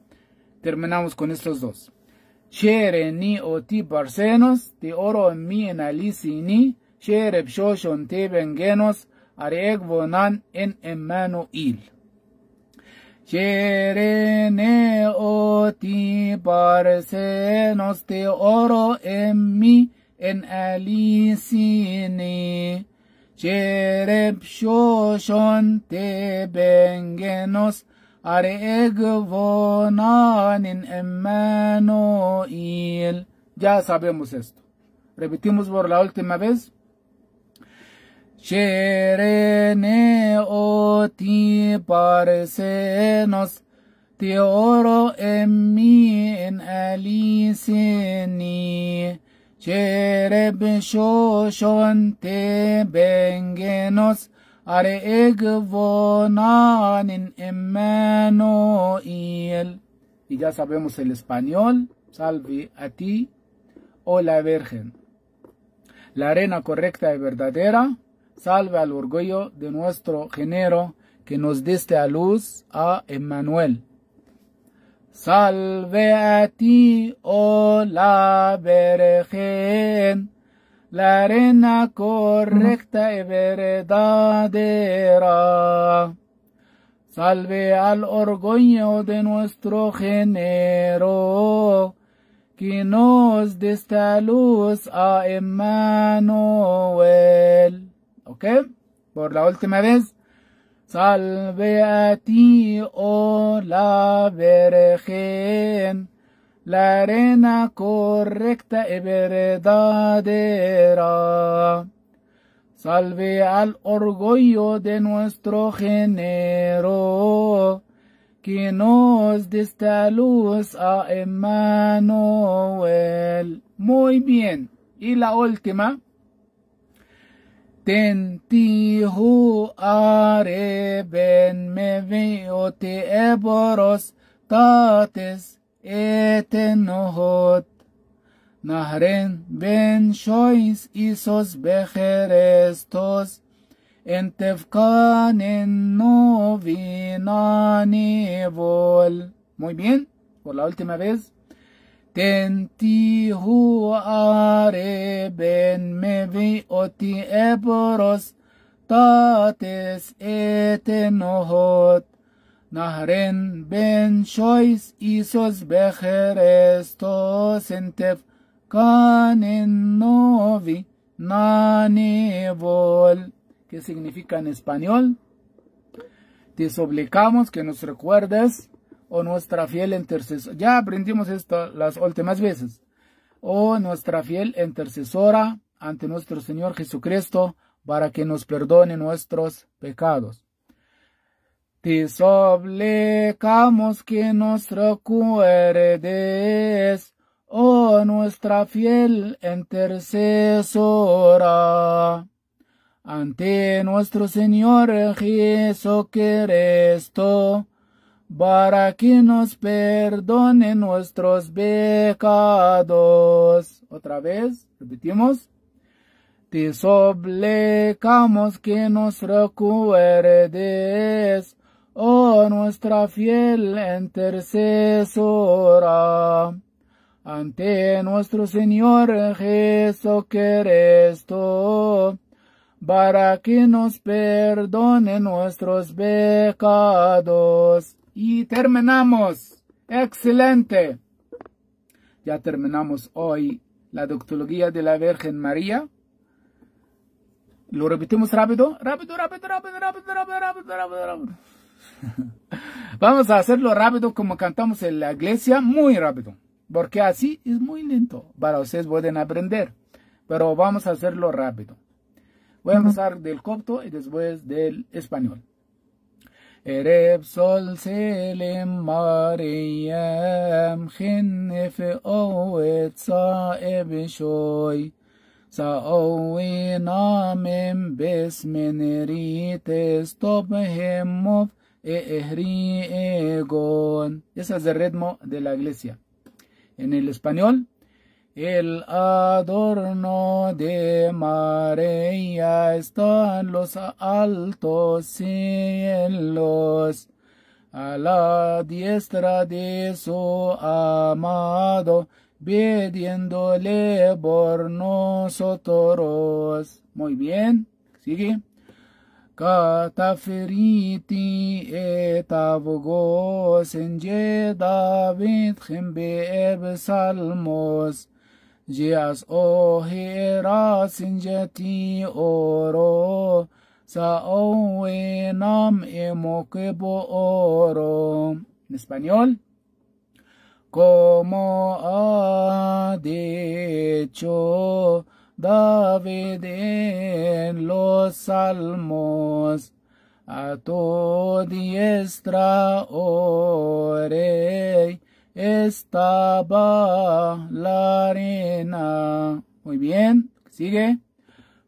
terminamos con estos dos. Chere ni ti barcenos, te oro mi en ni, chere pshoshon te en Cherene o ti parcenos te oro en mi en alisini. Cherep shoshon te bengenos aregvonan en Emmanuel. Ya sabemos esto. Repetimos por la última vez. Sherene o ti parsenos, en en alisini, chereb shoshon te bengenos, are egvonan en Emmanuel. Y ya sabemos el español, salve a ti, o la Virgen. La arena correcta y verdadera salve al orgullo de nuestro género que nos deste a luz a Emmanuel. Salve a ti, oh la Virgen, la reina correcta y verdadera. Salve al orgullo de nuestro género, que nos deste a luz a Emmanuel. ¿Ok? Por la última vez. Salve a ti, oh la Virgen, la arena correcta y verdadera. Salve al orgullo de nuestro género, que nos dé luz a Emmanuel. Muy bien. Y la última. Ten ti are ben me te eboros tates etenohot. Nahren ben shois isos becherestos en tefkanen novinani vol. Muy bien, por la última vez. Tenti hu ben mevi oti EBOROS tates etenohot nahren ben shois isos bejeres tosentef KANEN novi nanevol ¿Qué significa en español te suplicamos que nos recuerdes o nuestra fiel intercesora. Ya aprendimos esto las últimas veces. O nuestra fiel intercesora ante nuestro Señor Jesucristo para que nos perdone nuestros pecados. Te suplicamos que nos recuerdes, oh nuestra fiel intercesora, ante nuestro Señor Jesucristo para que nos perdone nuestros pecados. Otra vez, repetimos. Te suplicamos que nos recuerdes, oh nuestra fiel intercesora, ante nuestro Señor Jesucristo, para que nos perdone nuestros pecados y terminamos. Excelente. Ya terminamos hoy la doctología de la Virgen María. Lo repetimos rápido. Rápido, rápido, rápido, rápido, rápido, rápido, Vamos a hacerlo rápido como cantamos en la iglesia, muy rápido. Porque así es muy lento para ustedes pueden aprender. Pero vamos a hacerlo rápido. Voy a empezar del copto y después del español. Erep sol selim mariyem Khinnif Sa saib bes Sa'owi namim bismin rites e of Esa es el ritmo de la iglesia. En el español el adorno de María está en los altos cielos, a la diestra de su amado, pidiéndole por nosotros. Muy bien, sigue. en as o heras sinjeti oro, sa owenam emokebo oro. En español. Como ha dicho David en los salmos, a tu diestra, oh estaba la arena. Muy bien, sigue.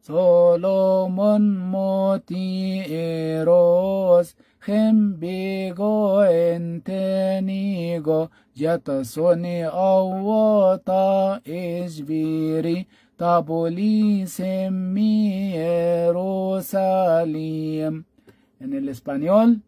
Solomon Motieros, Hembigo Entenigo, Yatasoni Awata Ishviri, tabuli mi erosaliem En el español.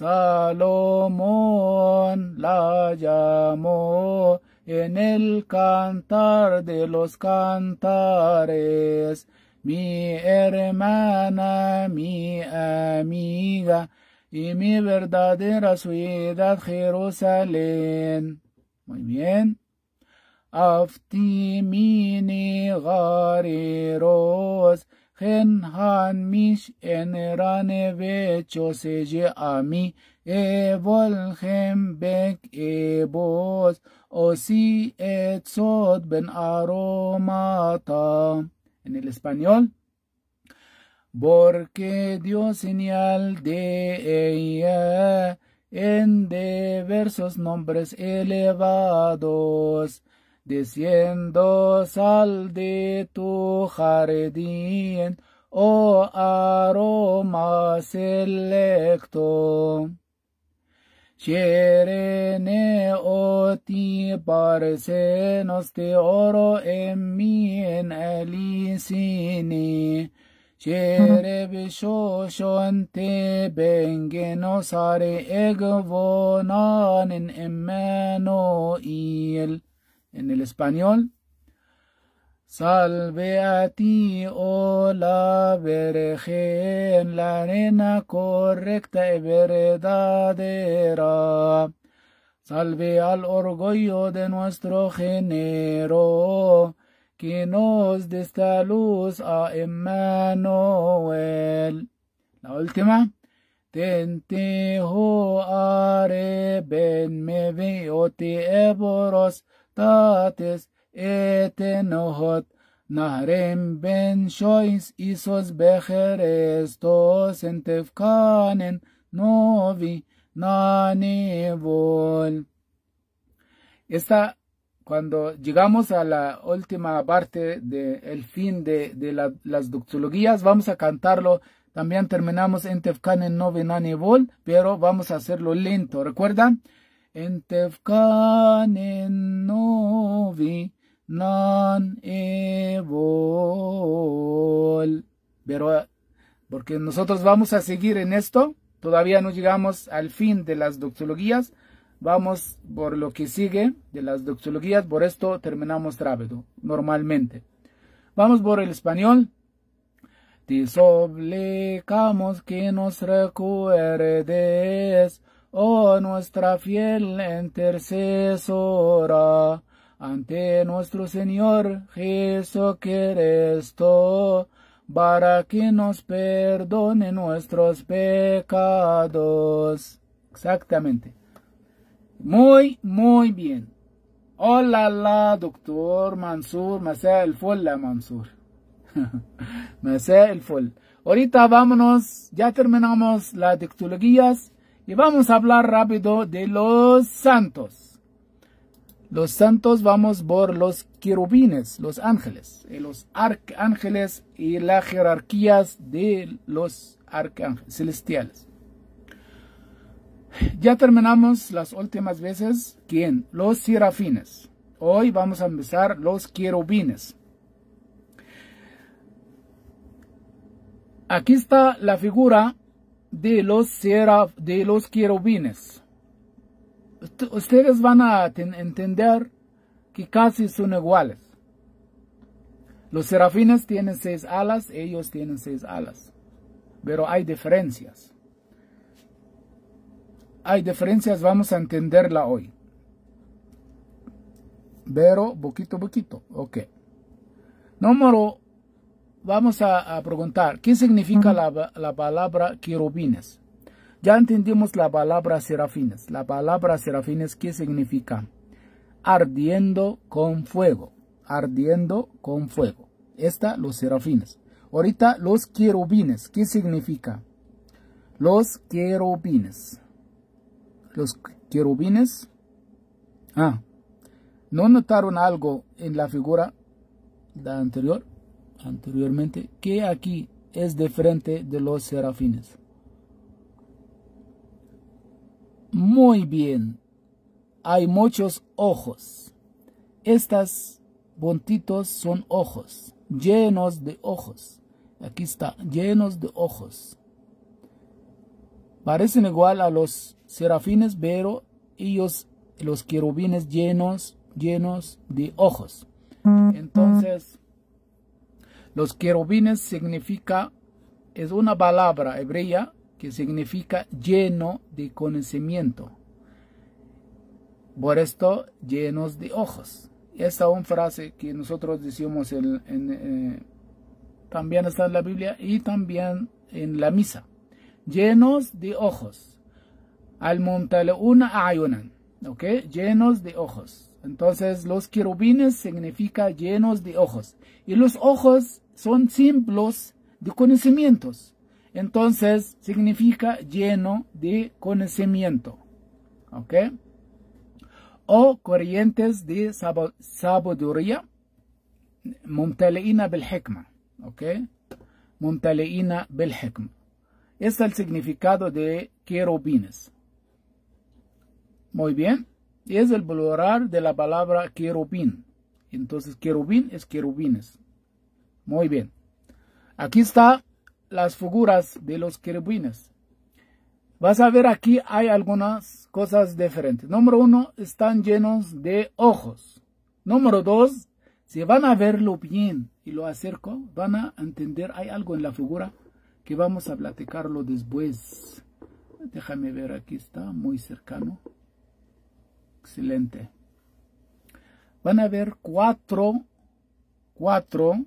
Salomón la llamó en el cantar de los cantares. Mi hermana, mi amiga, y mi verdadera ciudad Jerusalén. Muy bien. Aftimini gariros, han mis en rane a mi evolhem hem e o si ben aromata. En el español. Porque dio señal de ella en diversos nombres elevados diciendo sal de tu jardín, oh aroma selecto. Cherene o ti parcenos te oro en mi en elisini. Chere bishoshan te bengenos are egvonan en emmanuel. en el español. Salve a ti, oh la Virgen, la arena correcta y verdadera. Salve al orgullo de nuestro género, que nos desta luz a Emmanuel. La última. Tentejo ven, me veo te en Esta, cuando llegamos a la última parte del fin de, las doxologías, vamos a cantarlo. También terminamos en Tefkanen novi nanevol, pero vamos a hacerlo lento. ¿Recuerdan? en novi nan evol. Pero eh, porque nosotros vamos a seguir en esto, todavía no llegamos al fin de las doxologías, vamos por lo que sigue de las doxologías, por esto terminamos rápido, normalmente. Vamos por el español. Te suplicamos que nos recuerdes oh nuestra fiel intercesora, ante nuestro Señor Jesucristo, para que nos perdone nuestros pecados. Exactamente. Muy, muy bien. Hola, la doctor Mansur. sea el full, la Mansur. sea el full. Ahorita vámonos. Ya terminamos las dictologías. Y vamos a hablar rápido de los santos. Los santos vamos por los querubines, los ángeles, eh, los arcángeles y las jerarquías de los arcángeles celestiales. Ya terminamos las últimas veces, ¿quién? Los serafines. Hoy vamos a empezar los querubines. Aquí está la figura de los, seraf, de los querubines. Ustedes van a entender que casi son iguales. Los serafines tienen seis alas, ellos tienen seis alas. Pero hay diferencias. Hay diferencias, vamos a entenderla hoy. Pero poquito a poquito, ok. Número vamos a, preguntar, ¿qué significa la, palabra querubines? Ya entendimos la palabra serafines. La palabra serafines, ¿qué significa? Ardiendo con fuego. Ardiendo con fuego. Esta, los serafines. Ahorita, los querubines, ¿qué significa? Los querubines. Los querubines. Ah, ¿no notaron algo en la figura anterior? anteriormente, que aquí es frente de los serafines. Muy bien, hay muchos ojos. Estas puntitos son ojos, llenos de ojos. Aquí está, llenos de ojos. Parecen igual a los serafines, pero ellos, los querubines llenos, llenos de ojos. Mm, mm. Entonces, los querubines significa, es una palabra hebrea que significa lleno de conocimiento. Por esto, llenos de ojos. Esta es una frase que nosotros decimos eh, también está en la Biblia y también en la misa. Llenos de ojos. Al una ayunan. ¿Ok? Llenos de ojos. Entonces los querubines significa llenos de ojos. Y los ojos son símbolos de conocimientos. Entonces significa lleno de conocimiento. ¿Ok? O corrientes de sabiduría. Mumtaleina Belhecma. ¿Ok? Mumtaleina Belhecma. Este es el significado de querubines. Muy bien es el valorar de la palabra querubín. Entonces, querubín es querubines. Muy bien. Aquí están las figuras de los querubines. Vas a ver aquí hay algunas cosas diferentes. Número uno, están llenos de ojos. Número dos, si van a verlo bien y lo acerco, van a entender, hay algo en la figura que vamos a platicarlo después. Déjame ver, aquí está, muy cercano. Excelente. Van a ver cuatro, cuatro,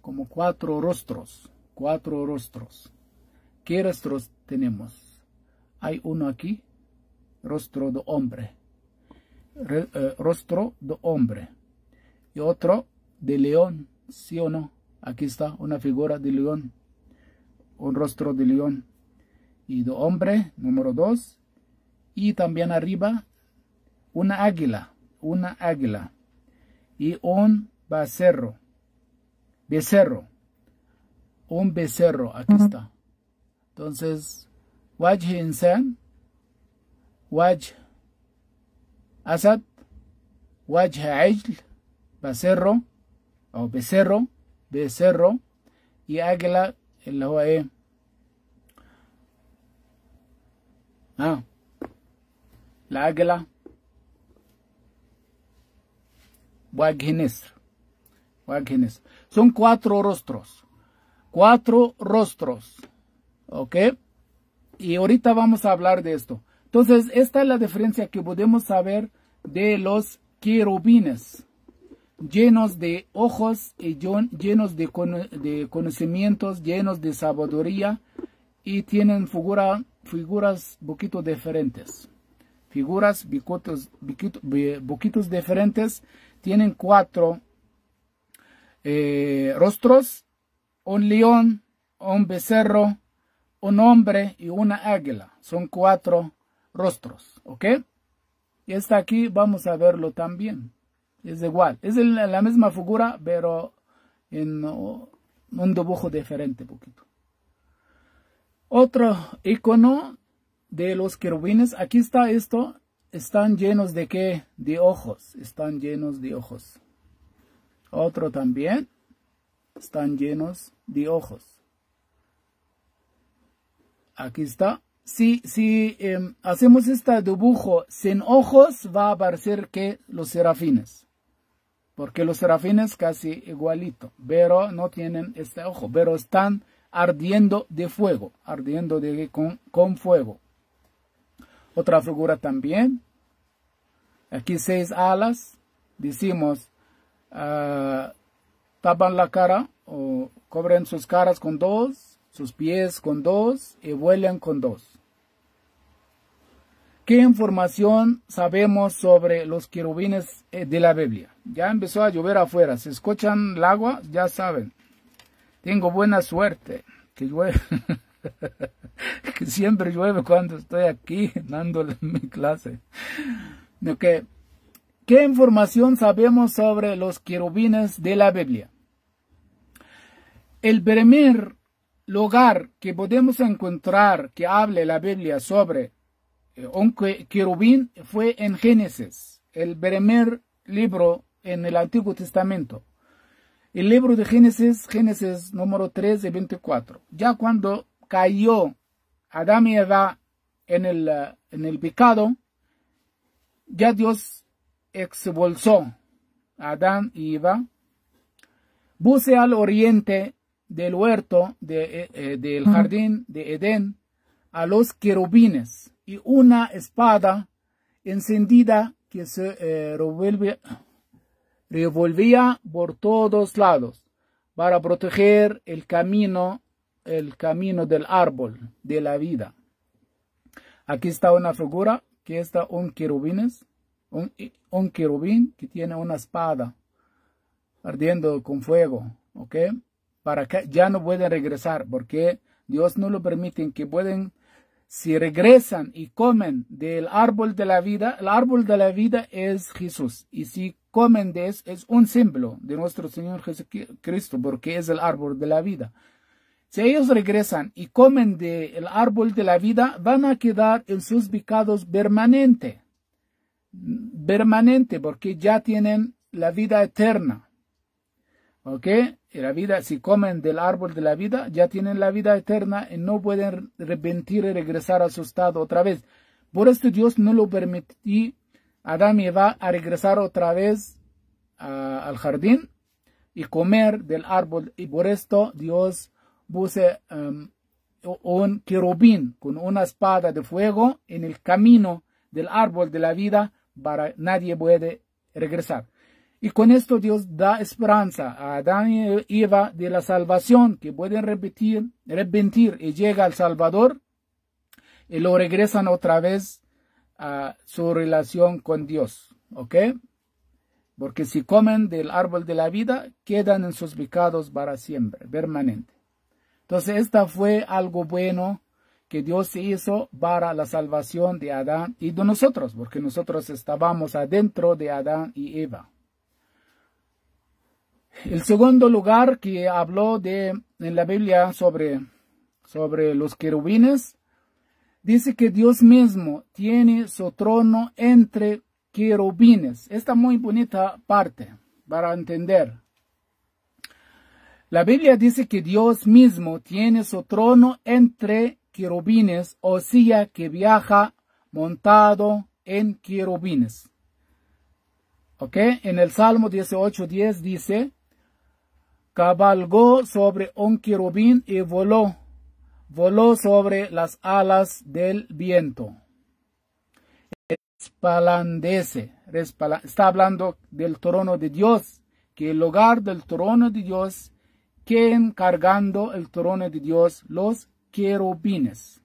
como cuatro rostros, cuatro rostros. ¿Qué rostros tenemos? Hay uno aquí, rostro de hombre, eh, rostro de hombre. Y otro de león, sí o no. Aquí está una figura de león, un rostro de león. Y de hombre, número dos. Y también arriba una águila, una águila y un becerro, becerro, un becerro, aquí está. Entonces, Waj Insan, Waj Asad, Waj Ajl, becerro, o becerro, becerro, y águila, el es, Ah, la águila. Son cuatro rostros. Cuatro rostros. ¿Ok? Y ahorita vamos a hablar de esto. Entonces, esta es la diferencia que podemos saber de los querubines llenos de ojos y llenos de, conocimientos, llenos de sabiduría y tienen figura, figuras poquito diferentes. Figuras boquitos poquitos diferentes tienen cuatro eh, rostros, un león, un becerro, un hombre y una águila. Son cuatro rostros, ¿ok? Y está aquí vamos a verlo también. Es igual, es la misma figura, pero en un dibujo diferente poquito. Otro icono de los querubines, aquí está esto, están llenos de qué? De ojos, están llenos de ojos. Otro también, están llenos de ojos. Aquí está. Si, si em, hacemos este dibujo sin ojos, va a parecer que los serafines. Porque los serafines casi igualito, pero no tienen este ojo, pero están ardiendo de fuego, ardiendo de, con fuego. Otra figura también. Aquí seis alas. Decimos, ah, tapan la cara o cobren sus caras con dos, sus pies con dos y vuelan con dos. ¿Qué información sabemos sobre los querubines eh, de la Biblia? Ya empezó a llover afuera. Si escuchan el agua, ya saben. Tengo buena suerte que llueve. que siempre llueve cuando estoy aquí dándole mi clase. ¿Qué información sabemos sobre los querubines de la Biblia? El primer lugar que podemos encontrar que hable la Biblia sobre eh, un querubín fue en Génesis, el primer libro en el Antiguo Testamento. El libro de Génesis, Génesis número 3 y 24. Ya cuando cayó Adán y Eva en el, pecado, ya Dios expulsó Adán y Eva, puse al oriente del huerto de, eh, eh, del jardín de Edén a los querubines y una espada encendida que se eh, revolvía, revolvía por todos lados para proteger el camino el camino del árbol de la vida. Aquí está una figura que está un querubines, un, un querubín que tiene una espada ardiendo con fuego, ¿ok? Para que ya no pueden regresar porque Dios no lo permite que pueden si regresan y comen del árbol de la vida, el árbol de la vida es Jesús. Y si comen de eso, es un símbolo de nuestro Señor Jesucristo, porque es el árbol de la vida. Si ellos regresan y comen del árbol de la vida, van a quedar en sus pecados permanente. Permanente, porque ya tienen la vida eterna. ¿Ok? Y la vida, si comen del árbol de la vida, ya tienen la vida eterna y no pueden arrepentir y regresar a su estado otra vez. Por esto Dios no lo permití a Adán y Eva a regresar otra vez al jardín y comer del árbol. Y por esto Dios puse em, un querubín con una espada de fuego en el camino del árbol de la vida para nadie puede regresar. Y con esto Dios da esperanza a Adán y e-, Eva de la salvación que pueden repetir, y llega al Salvador y lo regresan otra vez a su relación con Dios. ¿Ok? Porque si comen del árbol de la vida, quedan en sus pecados para siempre, permanente. Entonces, esta fue algo bueno que Dios hizo para la salvación de Adán y de nosotros, porque nosotros estábamos adentro de Adán y Eva. El segundo lugar que habló de, en la Biblia sobre, sobre los querubines, dice que Dios mismo tiene su trono entre querubines. Esta muy bonita parte para entender. La Biblia dice que Dios mismo tiene su trono entre querubines, o sea que viaja montado en querubines. ¿Ok? En el Salmo 18.10 dice, cabalgó sobre un querubín y voló, voló sobre las alas del viento. Respalandece, está hablando del trono de Dios, que el lugar del trono de Dios ¿Quién cargando el trono de Dios los querubines.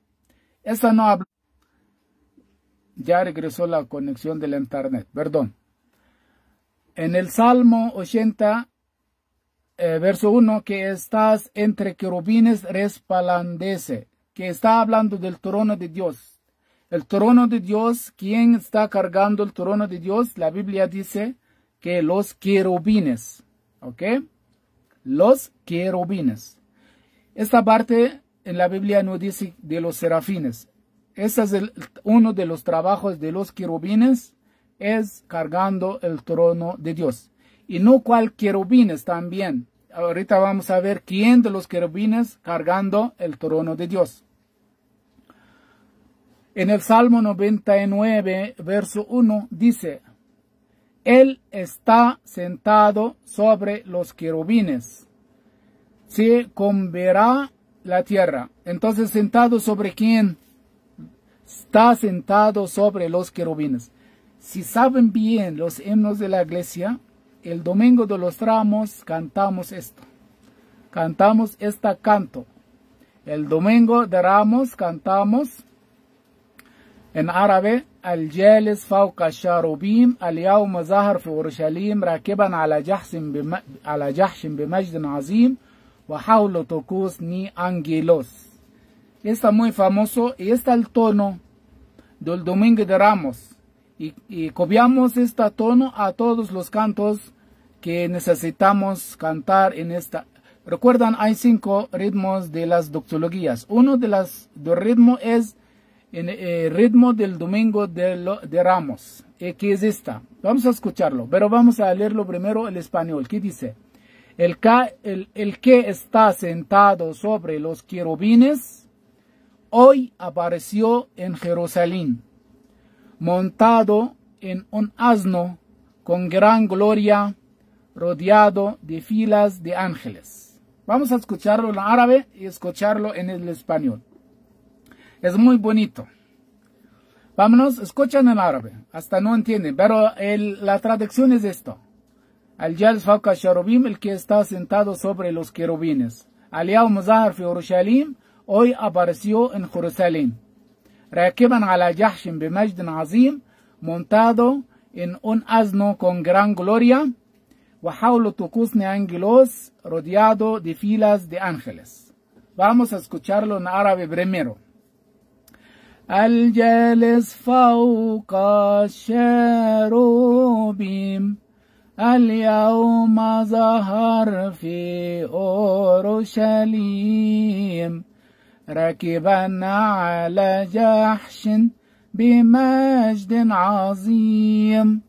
Esa no habla. Ya regresó la conexión del internet, perdón. En el Salmo 80, eh, verso 1, que estás entre querubines resplandece, que está hablando del trono de Dios. El trono de Dios, ¿quién está cargando el trono de Dios? La Biblia dice que los querubines, ¿ok? los querubines. Esta parte en la Biblia no dice de los serafines. Este es uno de los trabajos de los querubines, es cargando el trono de Dios. Y no cual querubines también. Ahorita vamos a ver quién de los querubines cargando el trono de Dios. En el Salmo 99, verso 1, dice, él está sentado sobre los querubines. Se converá la tierra. Entonces, sentado sobre quién? Está sentado sobre los querubines. Si saben bien los himnos de la iglesia, el domingo de los ramos cantamos esto. Cantamos este canto. El domingo de ramos cantamos en árabe Está muy famoso y está el tono del Domingo de Ramos. Y, copiamos este tono a todos los cantos que necesitamos cantar en esta. Recuerdan, hay cinco ritmos de las doxologías. Uno de los ritmos es en el eh, ritmo del domingo de, de Ramos. Eh, que es esta? Vamos a escucharlo, pero vamos a leerlo primero el español. ¿Qué dice? El, el que está sentado sobre los querubines hoy apareció en Jerusalén, montado en un asno con gran gloria, rodeado de filas de ángeles. Vamos a escucharlo en árabe y escucharlo en el español. Es muy bonito. Vámonos, escuchan en árabe, hasta no entienden, pero la traducción es esto. Al el que está sentado sobre los querubines. Aliao Muzahar fi Urushalim, hoy apareció en Jerusalén. ala Yahshim bimajdin azim, montado en un asno con gran gloria. rodeado de filas de ángeles. Vamos a escucharlo en árabe primero. الجالس فوق الشاروبيم اليوم ظهر في أورشليم راكبا على جحش بمجد عظيم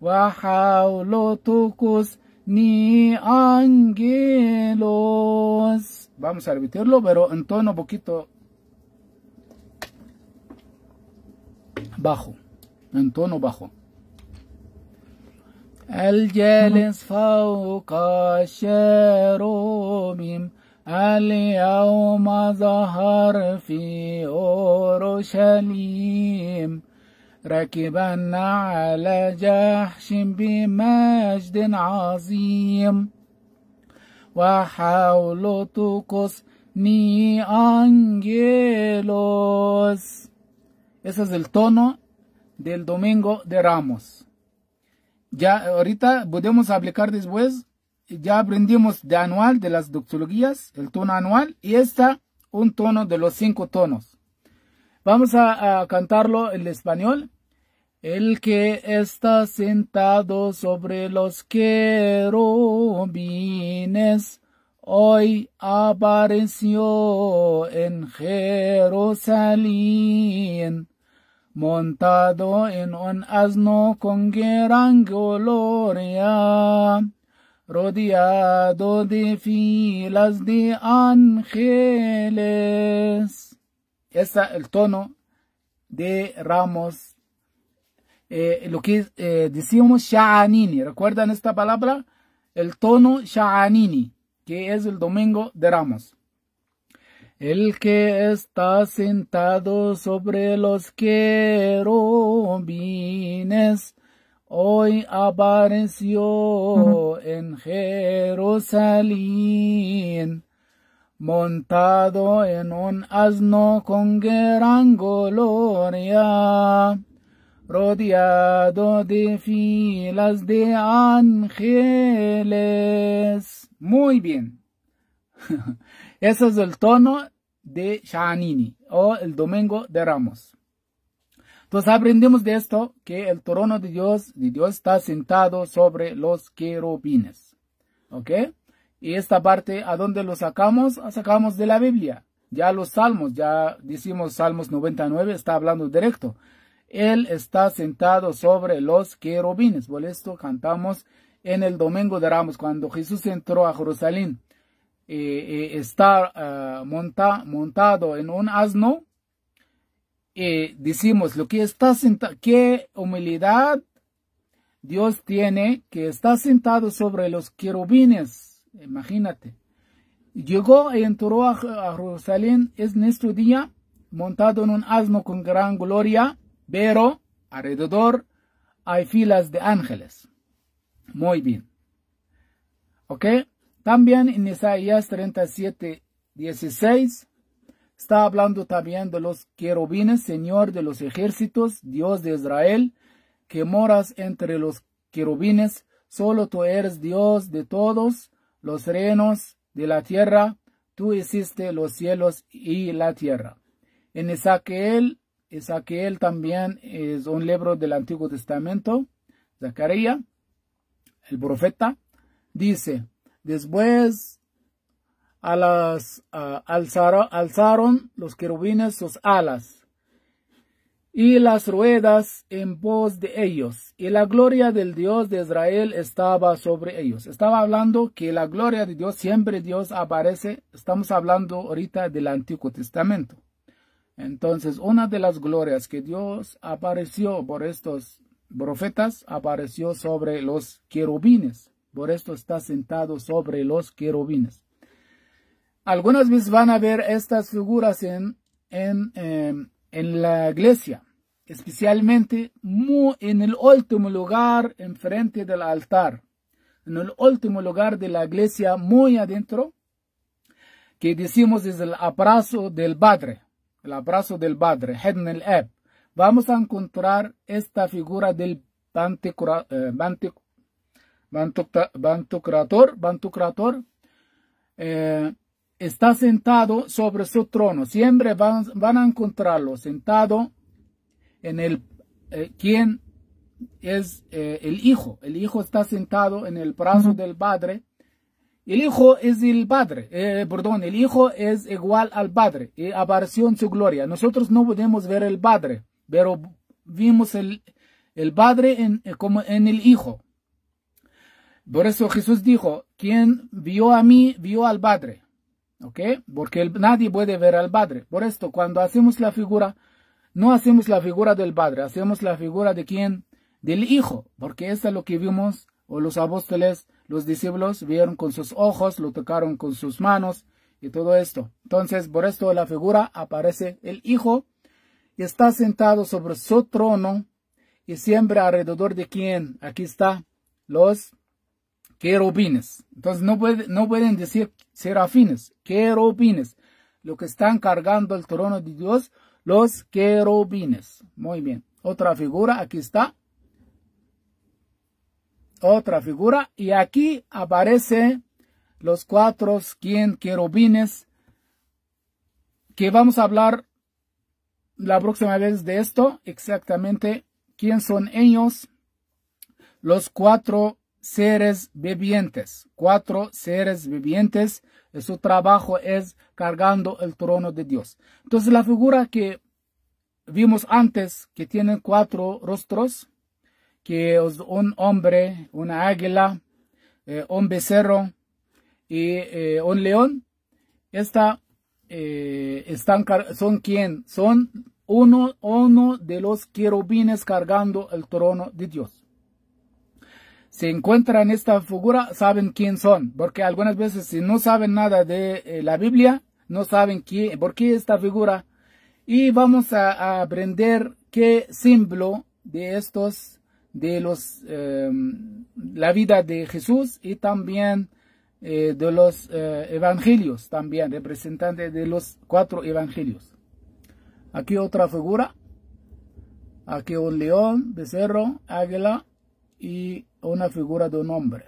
وحول طقوس ني انجيلوس Vamos a repetirlo, pero en tono poquito bajo, en tono bajo. الجالس فوق الشروم اليوم zahar في أورشليم راكبا على جحش بمجد عظيم وحول طقس ني أنجيلوس Ese es el tono del domingo de Ramos. Ya ahorita podemos aplicar después. Ya aprendimos de anual de las doxologías, el tono anual y está un tono de los cinco tonos. Vamos a, a cantarlo en español. El que está sentado sobre los querubines hoy apareció en Jerusalén, montado en un asno con gran gloria, rodeado de filas de ángeles. Ese es el tono de ramos. Eh, lo que eh, decimos Sha'anini, ¿recuerdan esta palabra? El tono Sha'anini que es el Domingo de Ramos. El que está sentado sobre los querubines hoy apareció en Jerusalén, montado en un asno con gran gloria, rodeado de filas de ángeles. Muy bien. Ese es el tono de Shaanini. o el Domingo de Ramos. Entonces aprendimos de esto que el trono de Dios, de Dios está sentado sobre los querubines. ¿Ok? Y esta parte, ¿a dónde lo sacamos? Sacamos de la Biblia. Ya los salmos, ya decimos Salmos 99, está hablando directo. Él está sentado sobre los querubines. Por esto cantamos en el Domingo de Ramos, cuando Jesús entró a Jerusalén, eh, eh, está eh, montado en un asno, Y decimos lo que está qué humildad Dios tiene que está sentado sobre los querubines, imagínate. Llegó y entró a, a Jerusalén, es nuestro día, montado en un asno con gran gloria, pero alrededor hay filas de ángeles. Muy bien. ¿Ok? También en Isaías 37, 16 está hablando también de los querubines, Señor de los ejércitos, Dios de Israel, que moras entre los querubines. Solo tú eres Dios de todos los reinos de la tierra. Tú hiciste los cielos y la tierra. En Ezequiel, Ezequiel también es un libro del Antiguo Testamento, Zacarías el profeta, dice, después alzaron, los querubines sus alas y las ruedas en pos de ellos, y la gloria del Dios de Israel estaba sobre ellos. Estaba hablando que la gloria de Dios, siempre Dios aparece, estamos hablando ahorita del Antiguo Testamento. Entonces, una de las glorias que Dios apareció por estos profetas apareció sobre los querubines. Por esto está sentado sobre los querubines. Algunas veces van a ver estas figuras en, en, em, la iglesia, especialmente muy en el último lugar, enfrente del altar, en el último lugar de la iglesia, muy adentro, que decimos es el abrazo del Padre, el abrazo del Padre, el Ab. Vamos a encontrar esta figura del Bantucrator. Eh, Bantucrator eh, está sentado sobre su trono. Siempre van, a encontrarlo sentado en el eh, ¿Quién es el hijo. El hijo está sentado en el brazo del padre. El hijo es el padre, perdón, el hijo es igual al padre y apareció en su gloria. Nosotros no podemos ver el padre, pero vimos el, Padre en, eh, como en el Hijo. Por eso Jesús dijo, quien vio a mí, vio al Padre. ¿Ok? Porque nadie puede ver al Padre. Por esto, cuando hacemos la figura, no hacemos la figura del Padre, hacemos la figura de quién del Hijo. Porque eso es lo que vimos, o los apóstoles, los discípulos, vieron con sus ojos, lo tocaron con sus manos y todo esto. Entonces, por esto la figura aparece el Hijo está sentado sobre su trono y siempre alrededor de quien aquí está los querubines. Entonces no, no pueden decir serafines, querubines. Lo que están cargando el trono de Dios, los querubines. Muy bien. Otra figura, aquí está. Otra figura. Y aquí aparece los cuatro quien querubines que vamos a hablar la próxima vez de esto exactamente quién son ellos. Los cuatro seres vivientes. Cuatro seres vivientes. Su trabajo es cargando el trono de Dios. Entonces la figura que vimos antes, que tienen cuatro rostros, que es un hombre, una águila, eh, un becerro y eh, un león, esta eh, están, son quién? Son uno, uno de los querubines cargando el trono de Dios. Si encuentran esta figura, saben quién son, porque algunas veces si no saben nada de eh, la Biblia, no saben quién, por qué esta figura. Y vamos a, aprender qué símbolo de estos, de los, eh, la vida de Jesús y también eh, de los eh, evangelios también, representante de los cuatro evangelios. Aquí otra figura. Aquí un león, becerro, águila y una figura de un hombre.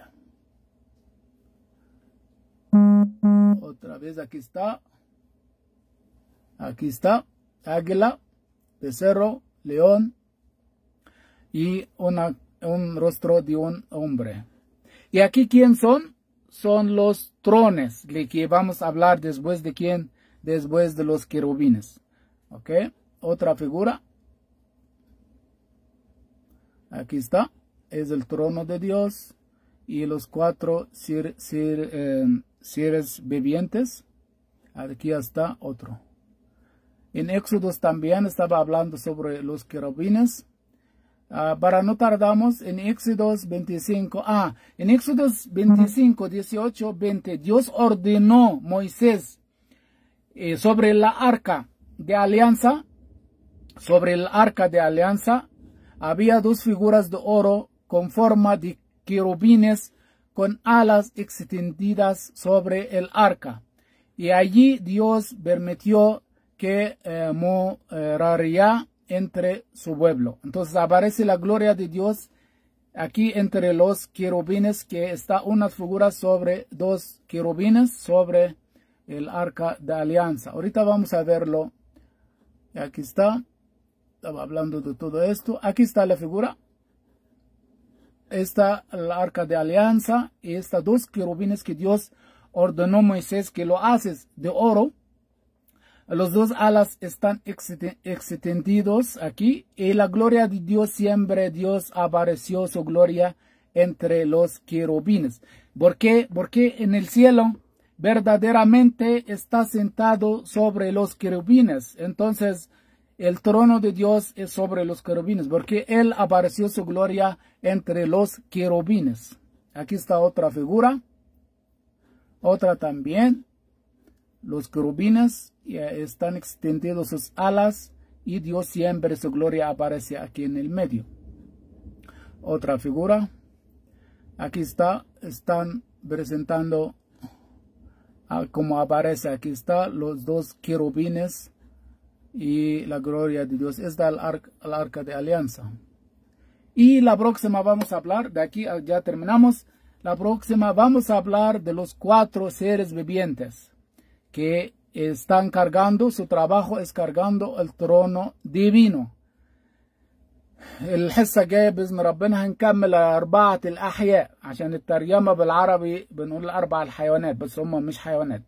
Otra vez aquí está. Aquí está. Águila, becerro, león y una, un rostro de un hombre. ¿Y aquí quién son? son los trones, de que vamos a hablar después de quién, después de los querubines. ¿Ok? Otra figura. Aquí está. Es el trono de Dios y los cuatro em, seres vivientes. Aquí está otro. En Éxodos también estaba hablando sobre los querubines Ah, para no tardamos en Éxodos 25. Ah, en Éxodos 25, 18, 20, Dios ordenó Moisés eh, sobre la arca de alianza. Sobre el arca de alianza había dos figuras de oro con forma de querubines con alas extendidas sobre el arca. Y allí Dios permitió que eh, eh, entre su pueblo. Entonces aparece la gloria de Dios aquí entre los querubines que está una figura sobre dos querubines sobre el arca de alianza. Ahorita vamos a verlo. Aquí está. Estaba hablando de todo esto. Aquí está la figura. Está el arca de alianza y estas dos querubines que Dios ordenó a Moisés que lo haces de oro los dos alas están extendidos aquí y la gloria de Dios siempre Dios apareció su gloria entre los querubines. ¿Por qué? Porque en el cielo verdaderamente está sentado sobre los querubines. Entonces, el trono de Dios es sobre los querubines, porque Él apareció su gloria entre los querubines. Aquí está otra figura. Otra también. Los querubines eh, están extendidos sus alas y Dios siempre su gloria aparece aquí en el medio. Otra figura. Aquí está, están presentando ah, como aparece aquí está los dos querubines y la gloria de Dios. Esta es el arca de alianza. Y la próxima vamos a hablar, de aquí ah, ya terminamos. La próxima vamos a hablar de los cuatro seres vivientes. que están cargando, su trabajo es cargando el trono divino. الحصة جاية بإذن ربنا هنكمل أربعة الأحياء عشان الترجمة بالعربي بنقول أربع الحيوانات بس هم مش حيوانات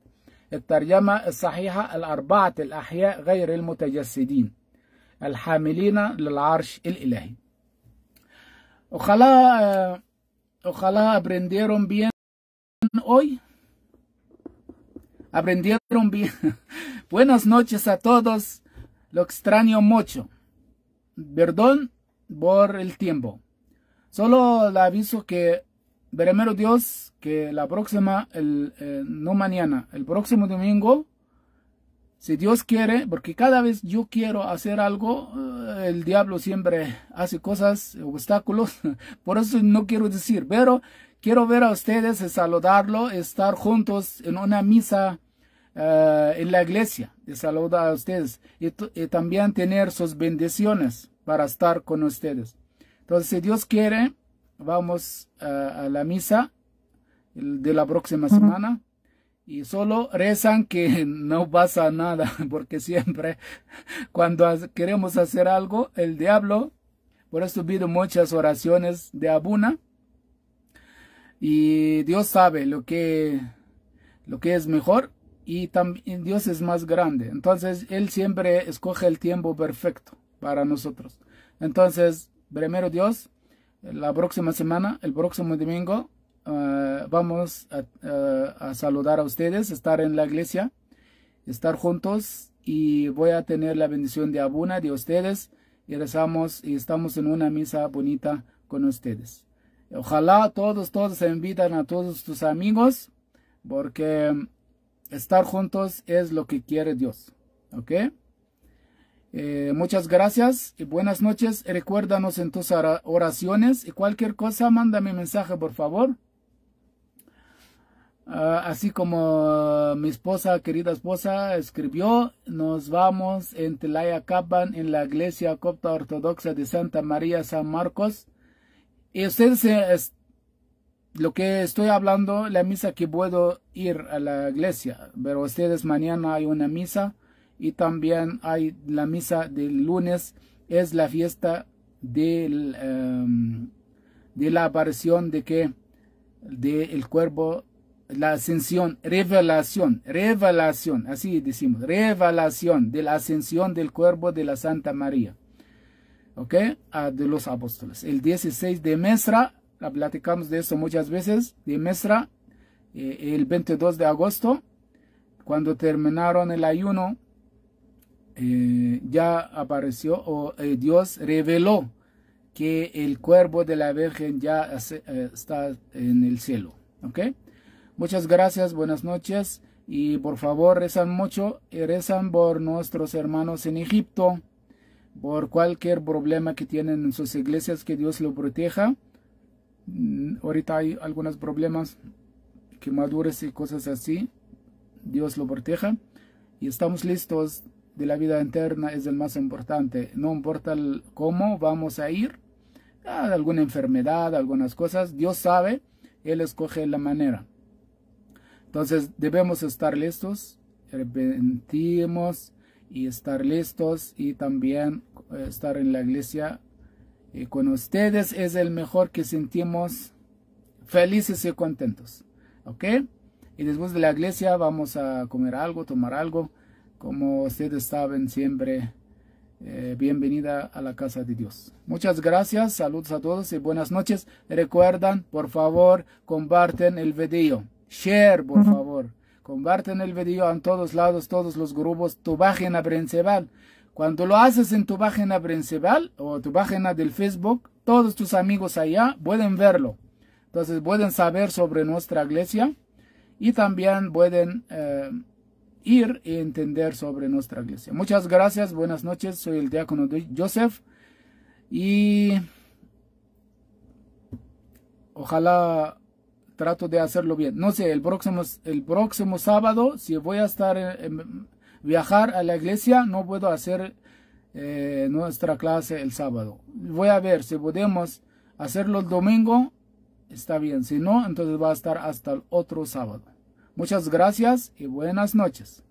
الترجمة الصحيحة الأربعة الأحياء غير المتجسدين الحاملين للعرش الإلهي Ojalá, ojalá برنديرون بين أوي Aprendieron bien. Buenas noches a todos. Lo extraño mucho. Perdón por el tiempo. Solo le aviso que veremos Dios que la próxima, el, eh, no mañana, el próximo domingo, si Dios quiere, porque cada vez yo quiero hacer algo, eh, el diablo siempre hace cosas, obstáculos, por eso no quiero decir, pero quiero ver a ustedes, saludarlo, estar juntos en una misa eh, en la iglesia. De saludar a ustedes. Y, también tener sus bendiciones para estar con ustedes. Entonces, si Dios quiere, vamos eh, a la misa de la próxima semana. Y solo rezan que no pasa nada, porque siempre cuando queremos hacer algo, el diablo, por eso pido muchas oraciones de Abuna, y Dios sabe lo que, lo que es mejor y también Dios es más grande. Entonces, Él siempre escoge el tiempo perfecto para nosotros. Entonces, primero Dios, la próxima semana, el próximo domingo, eh, vamos a, eh, a, saludar a ustedes, estar en la iglesia, estar juntos y voy a tener la bendición de Abuna, de ustedes y rezamos y estamos en una misa bonita con ustedes. Ojalá todos, todos se invitan a todos tus amigos porque estar juntos es lo que quiere Dios. ¿Ok? Eh, muchas gracias y buenas noches. Recuérdanos en tus oraciones y cualquier cosa, mándame mensaje por favor. Ah, así como ah, mi esposa, querida esposa, escribió, nos vamos en Telaya Capan, en la iglesia copta ortodoxa de Santa María San Marcos. Y ustedes lo que estoy hablando, la misa que puedo ir a la iglesia, pero ustedes mañana hay una misa y también hay la misa del lunes, es la fiesta em, de la aparición de que del de cuerpo, la ascensión, revelación, revelación, así decimos, revelación de la ascensión del cuerpo de la Santa María, ¿ok? Ah, de los apóstoles. El 16 de Mesra platicamos de eso muchas veces, de Mestra, eh, el 22 de agosto, cuando terminaron el ayuno, eh, ya apareció o eh, Dios reveló que el cuerpo de la Virgen ya está en el cielo. ok, Muchas gracias, buenas noches y por favor rezan mucho rezan por nuestros hermanos en Egipto, por cualquier problema que tienen en sus iglesias, que Dios lo proteja Mm, ahorita hay algunos problemas, quemaduras y cosas así. Dios lo proteja. Y estamos listos de la vida interna, es el más importante. No importa cómo vamos a ir, a ah, alguna enfermedad, algunas cosas, Dios sabe, Él escoge la manera. Entonces debemos estar listos, arrepentimos y estar listos y también eh, estar en la iglesia y con ustedes es el mejor que sentimos felices y contentos. ¿Ok? Y después de la iglesia vamos a comer algo, tomar algo. Como ustedes saben, siempre eh, bienvenida a la casa de Dios. Muchas gracias, saludos a todos y buenas noches. Recuerdan, por favor, comparten el video. Share, por favor. Comparten el video en todos lados, todos los grupos, tu página principal. Cuando lo haces en tu página principal o tu página del Facebook, todos tus amigos allá pueden verlo. Entonces pueden saber sobre nuestra iglesia y también pueden eh, ir y entender sobre nuestra iglesia. Muchas gracias, buenas noches, soy el diácono Joseph y ojalá trato de hacerlo bien. No sé, el próximo, el próximo sábado, si voy a estar en viajar a la iglesia, no puedo hacer eh, nuestra clase el sábado. Voy a ver si podemos hacerlo el domingo, está bien. Si no, entonces va a estar hasta el otro sábado. Muchas gracias y buenas noches.